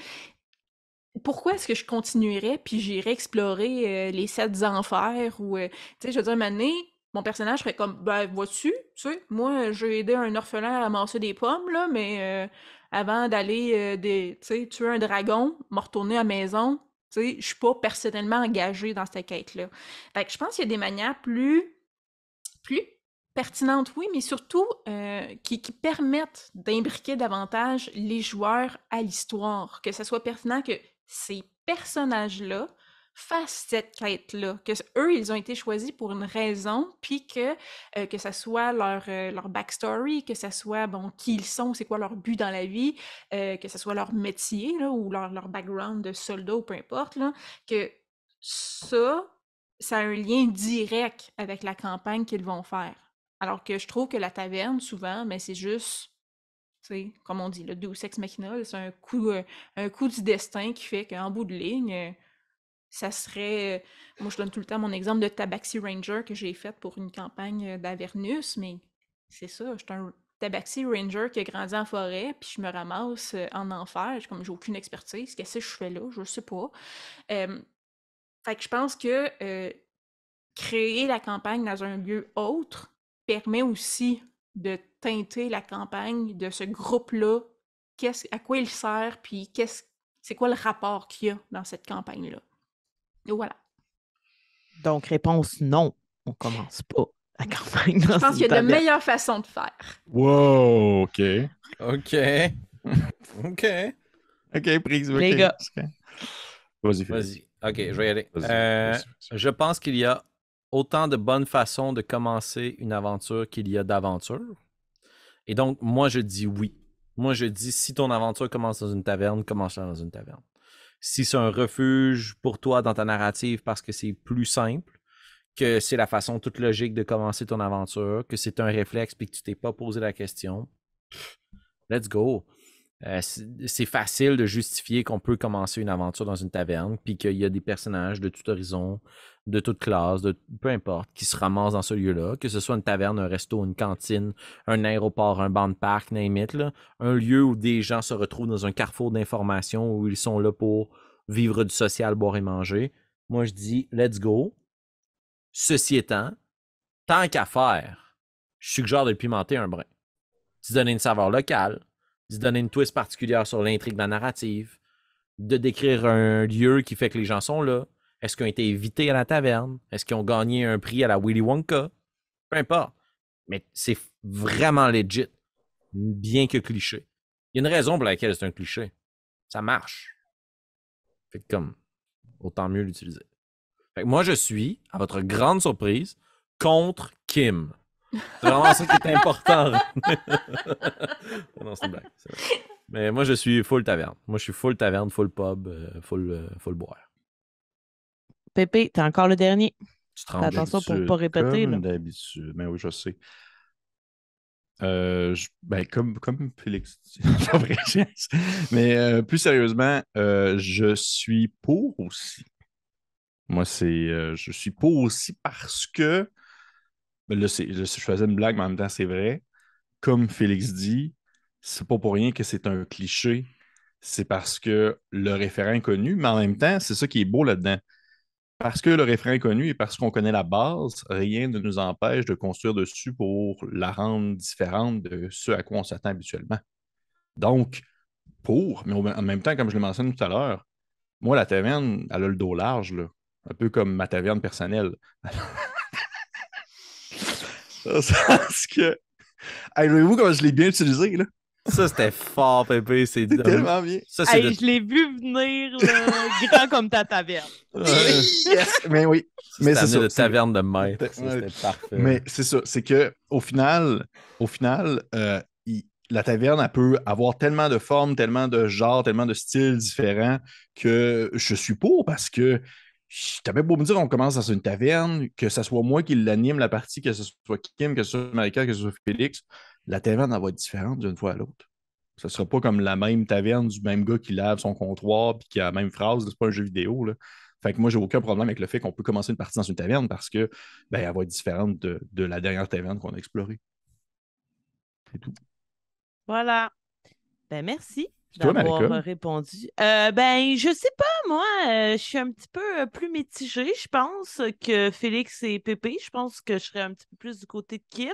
pourquoi est-ce que je continuerais puis j'irais explorer euh, les sept enfers ou, euh, tu sais, je veux dire, mon personnage serait comme, ben, vois-tu, tu sais, moi, j'ai aidé un orphelin à ramasser des pommes, là, mais euh, avant d'aller, des tu sais, tuer un dragon, me retourner à la maison, tu sais, je suis pas personnellement engagé dans cette quête-là. Fait que je pense qu'il y a des manières plus, plus pertinentes, oui, mais surtout qui, permettent d'imbriquer davantage les joueurs à l'histoire, que ce soit pertinent, que ces personnages-là fassent cette quête-là, que eux, ils ont été choisis pour une raison, puis que euh, que ça soit leur, euh, leur backstory, que ça soit, bon, qui ils sont, c'est quoi leur but dans la vie, euh, que ce soit leur métier, ou leur, background de soldat, ou peu importe, que ça, ça a un lien direct avec la campagne qu'ils vont faire. Alors que je trouve que la taverne, souvent, mais ben, c'est juste comme on dit, le Deus Ex Machina, c'est un coup, euh, un coup du destin qui fait qu'en bout de ligne, euh, ça serait. Euh, moi, je donne tout le temps mon exemple de Tabaxi Ranger que j'ai fait pour une campagne d'Avernus, mais c'est ça, je suis un Tabaxi Ranger qui a grandi en forêt, puis je me ramasse en enfer, comme j'ai aucune expertise, qu'est-ce que je fais là, je sais pas. fait que je pense que créer la campagne dans un lieu autre permet aussi de teinter la campagne de ce groupe-là, ce à quoi il sert, puis qu'est-ce, c'est quoi le rapport qu'il y a dans cette campagne-là. voilà. Donc, réponse non, on commence pas la campagne. Dans Je pense qu'il y a de meilleures façons de faire. Wow, OK. OK. OK. OK, prise. Les gars. Vas-y, Vas-y. OK, je vais y aller. Euh, je pense qu'il y a autant de bonnes façons de commencer une aventure qu'il y a d'aventures. Et donc, moi, je dis oui. Moi, je dis si ton aventure commence dans une taverne, commence dans une taverne. Si c'est un refuge pour toi dans ta narrative parce que c'est plus simple, que c'est la façon toute logique de commencer ton aventure, que c'est un réflexe et que tu t'es pas posé la question, let's go. Euh, c'est facile de justifier qu'on peut commencer une aventure dans une taverne, puis qu'il y a des personnages de tout horizon, de toute classe, de peu importe, qui se ramassent dans ce lieu-là, que ce soit une taverne, un resto, une cantine, un aéroport, un banc de parc, un lieu où des gens se retrouvent dans un carrefour d'informations où ils sont là pour vivre du social, boire et manger. Moi, je dis, let's go. Ceci étant, tant qu'à faire, je suggère de pimenter un brin. Tu donner une saveur locale, de donner une twist particulière sur l'intrigue de la narrative, de décrire un lieu qui fait que les gens sont là. Est-ce qu'ils ont été évités à la taverne? Est-ce qu'ils ont gagné un prix à la Willy Wonka? Peu importe. Mais c'est vraiment legit, bien que cliché. Il y a une raison pour laquelle c'est un cliché. Ça marche. Fait comme, autant mieux l'utiliser. moi, je suis, à votre grande surprise, contre Kim. C'est vraiment ça qui est important. non, c'est une Mais moi, je suis full taverne. Moi, je suis full taverne, full pub, euh, full, euh, full boire. Pépé, t'es encore le dernier. Tu te Attention pour ne pas répéter. Comme d'habitude. Mais oui, je sais. Euh, ben, comme, comme Félix. mais plus sérieusement, je suis pour aussi. Moi, c'est. je suis pour aussi parce que là, je faisais une blague, mais en même temps, c'est vrai. Comme Félix dit, c'est pas pour rien que c'est un cliché. C'est parce que le référent est connu, mais en même temps, c'est ça qui est beau là-dedans. Parce que le référent est connu et parce qu'on connaît la base, rien ne nous empêche de construire dessus pour la rendre différente de ce à quoi on s'attend habituellement. Donc, pour, mais en même temps, comme je le mentionne tout à l'heure, moi, la taverne, elle a le dos large, un peu comme ma taverne personnelle. parce que. Hey, vous comment je l'ai bien utilisé, là? Ça, c'était fort, pépé. C'est tellement bien. hey, Je l'ai vu venir, là, grand comme ta taverne. Mais oui. mais c'est ça. taverne de maître. C'était parfait. Mais c'est ça. C'est que, au final, au final euh, la taverne, elle peut avoir tellement de formes, tellement de genres, tellement de styles différents que je suis pour parce que t'avais beau me dire, qu'on commence dans une taverne, que ce soit moi qui l'anime la partie, que ce soit Kim, que ce soit Marika, que ce soit Félix, la taverne, elle va être différente d'une fois à l'autre. Ce ne sera pas comme la même taverne du même gars qui lave son comptoir puis qui a la même phrase. C'est pas un jeu vidéo. Là. Fait que moi, j'ai aucun problème avec le fait qu'on peut commencer une partie dans une taverne parce que ben, elle va être différente de, la dernière taverne qu'on a explorée. C'est tout. Voilà. Ben merci d'avoir répondu. Euh, ben, je sais pas, moi, euh, je suis un petit peu euh, plus mitigée, je pense, que Félix et Pépé. Je pense que je serais un petit peu plus du côté de Kim.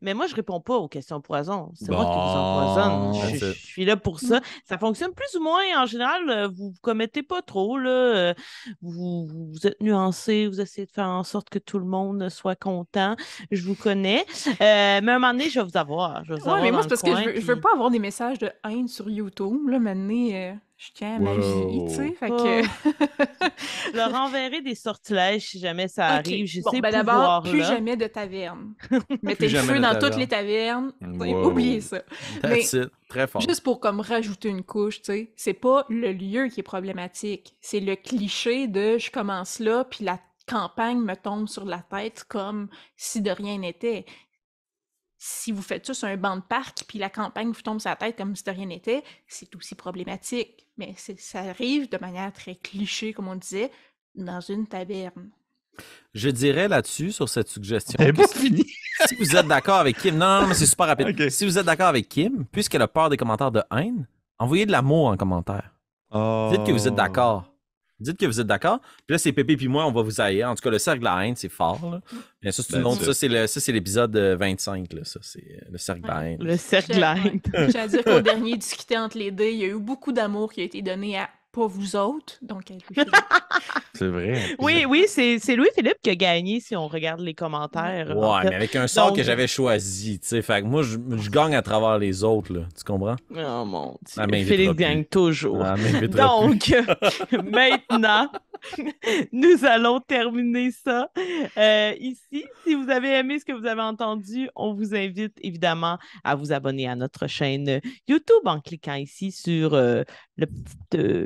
Mais moi, je réponds pas aux questions poison. C'est moi qui vous empoisonne. Je, suis là pour ça. Ça fonctionne plus ou moins. En général, vous vous commettez pas trop. Là. Vous, êtes nuancé. Vous essayez de faire en sorte que tout le monde soit content. Je vous connais. mais à un moment donné, je vais vous avoir. Je vais vous mais moi, c'est parce que je veux, je veux pas avoir des messages de haine sur YouTube. Euh, je tiens à ma oh. leur enverrai des sortilèges si jamais ça arrive. Je sais ben, d'abord, plus jamais de taverne. Mettez le feu dans toutes les tavernes. Oubliez ça. Très fort. Juste pour comme rajouter une couche, tu sais, c'est pas le lieu qui est problématique. C'est le cliché de je commence là, puis la campagne me tombe sur la tête comme si de rien n'était si vous faites ça sur un banc de parc, puis la campagne vous tombe sur la tête comme si de rien n'était, c'est aussi problématique. Mais ça arrive de manière très cliché, comme on disait, dans une taverne. Je dirais là-dessus, sur cette suggestion. Ben, si vous êtes d'accord avec Kim, non, non, mais c'est super rapide. Si vous êtes d'accord avec Kim, puisqu'elle a peur des commentaires de haine, envoyez de l'amour en commentaire. Dites que vous êtes d'accord. Dites que vous êtes d'accord. Puis là, c'est Pépé puis moi, on va vous haïr. En tout cas, le cercle de la haine, c'est fort. Bien, ben, ça, c'est le Ça, c'est l'épisode 25. Euh, ça, c'est euh, le cercle de la haine. Le cercle de la haine. J'allais dire qu'au dernier discuté entre les deux, il y a eu beaucoup d'amour qui a été donné à pas vous autres. Donc, c'est vrai. Oui, oui, c'est Louis-Philippe qui a gagné si on regarde les commentaires. Ouais, mais avec un sort que euh, j'avais choisi. Fait moi, je, gagne à travers les autres. tu comprends? Oh mon Dieu. Ah, Philippe gagne toujours. Ah, donc, maintenant. nous allons terminer ça euh, ici. Si vous avez aimé ce que vous avez entendu, on vous invite évidemment à vous abonner à notre chaîne YouTube en cliquant ici sur euh, euh,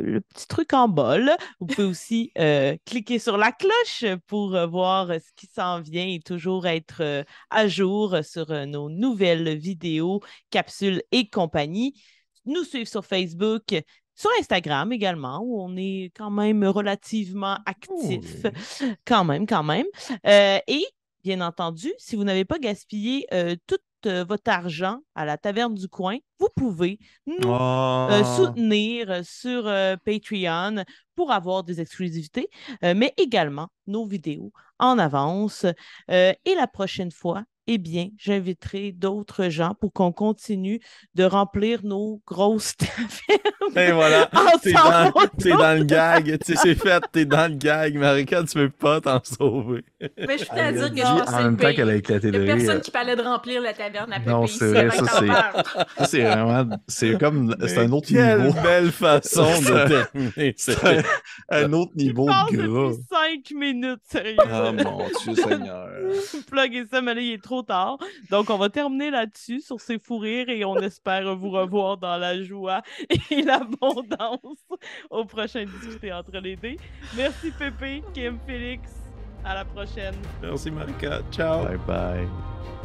le petit, truc en bol. Vous pouvez aussi euh, cliquer sur la cloche pour euh, voir ce qui s'en vient et toujours être à jour sur nos nouvelles vidéos, capsules et compagnie. Nous suivre sur Facebook, sur Instagram également, où on est quand même relativement actif, oh. quand même, quand même. et bien entendu, si vous n'avez pas gaspillé euh, toute euh, votre argent à la taverne du coin, vous pouvez nous euh, ah! soutenir euh, sur Patreon pour avoir des exclusivités, mais également nos vidéos en avance. et la prochaine fois, eh bien, j'inviterai d'autres gens pour qu'on continue de remplir nos grosses tavernes. Et voilà, t'es dans, dans, le gag, c'est fait, t'es dans le gag, Marika, tu peux pas t'en sauver. Mais je suis à dire que c'est pense en même temps qu'elle a éclaté de rire. personne euh, qui parlait de remplir la taverne à Non, c'est vrai, ça c'est... c'est vraiment, c'est comme, c'est un autre quelle belle façon de terminer. C'est un autre niveau de gras. 5 minutes, sérieux. Ah mon Dieu Seigneur. et ça, mais il est trop tard. Donc, on va terminer là-dessus sur ces fous rires et on espère vous revoir dans la joie et l'abondance au prochain discuté entre les dés. Merci Pépé, Kim, Félix. À la prochaine. Merci Marika. Ciao. Bye bye.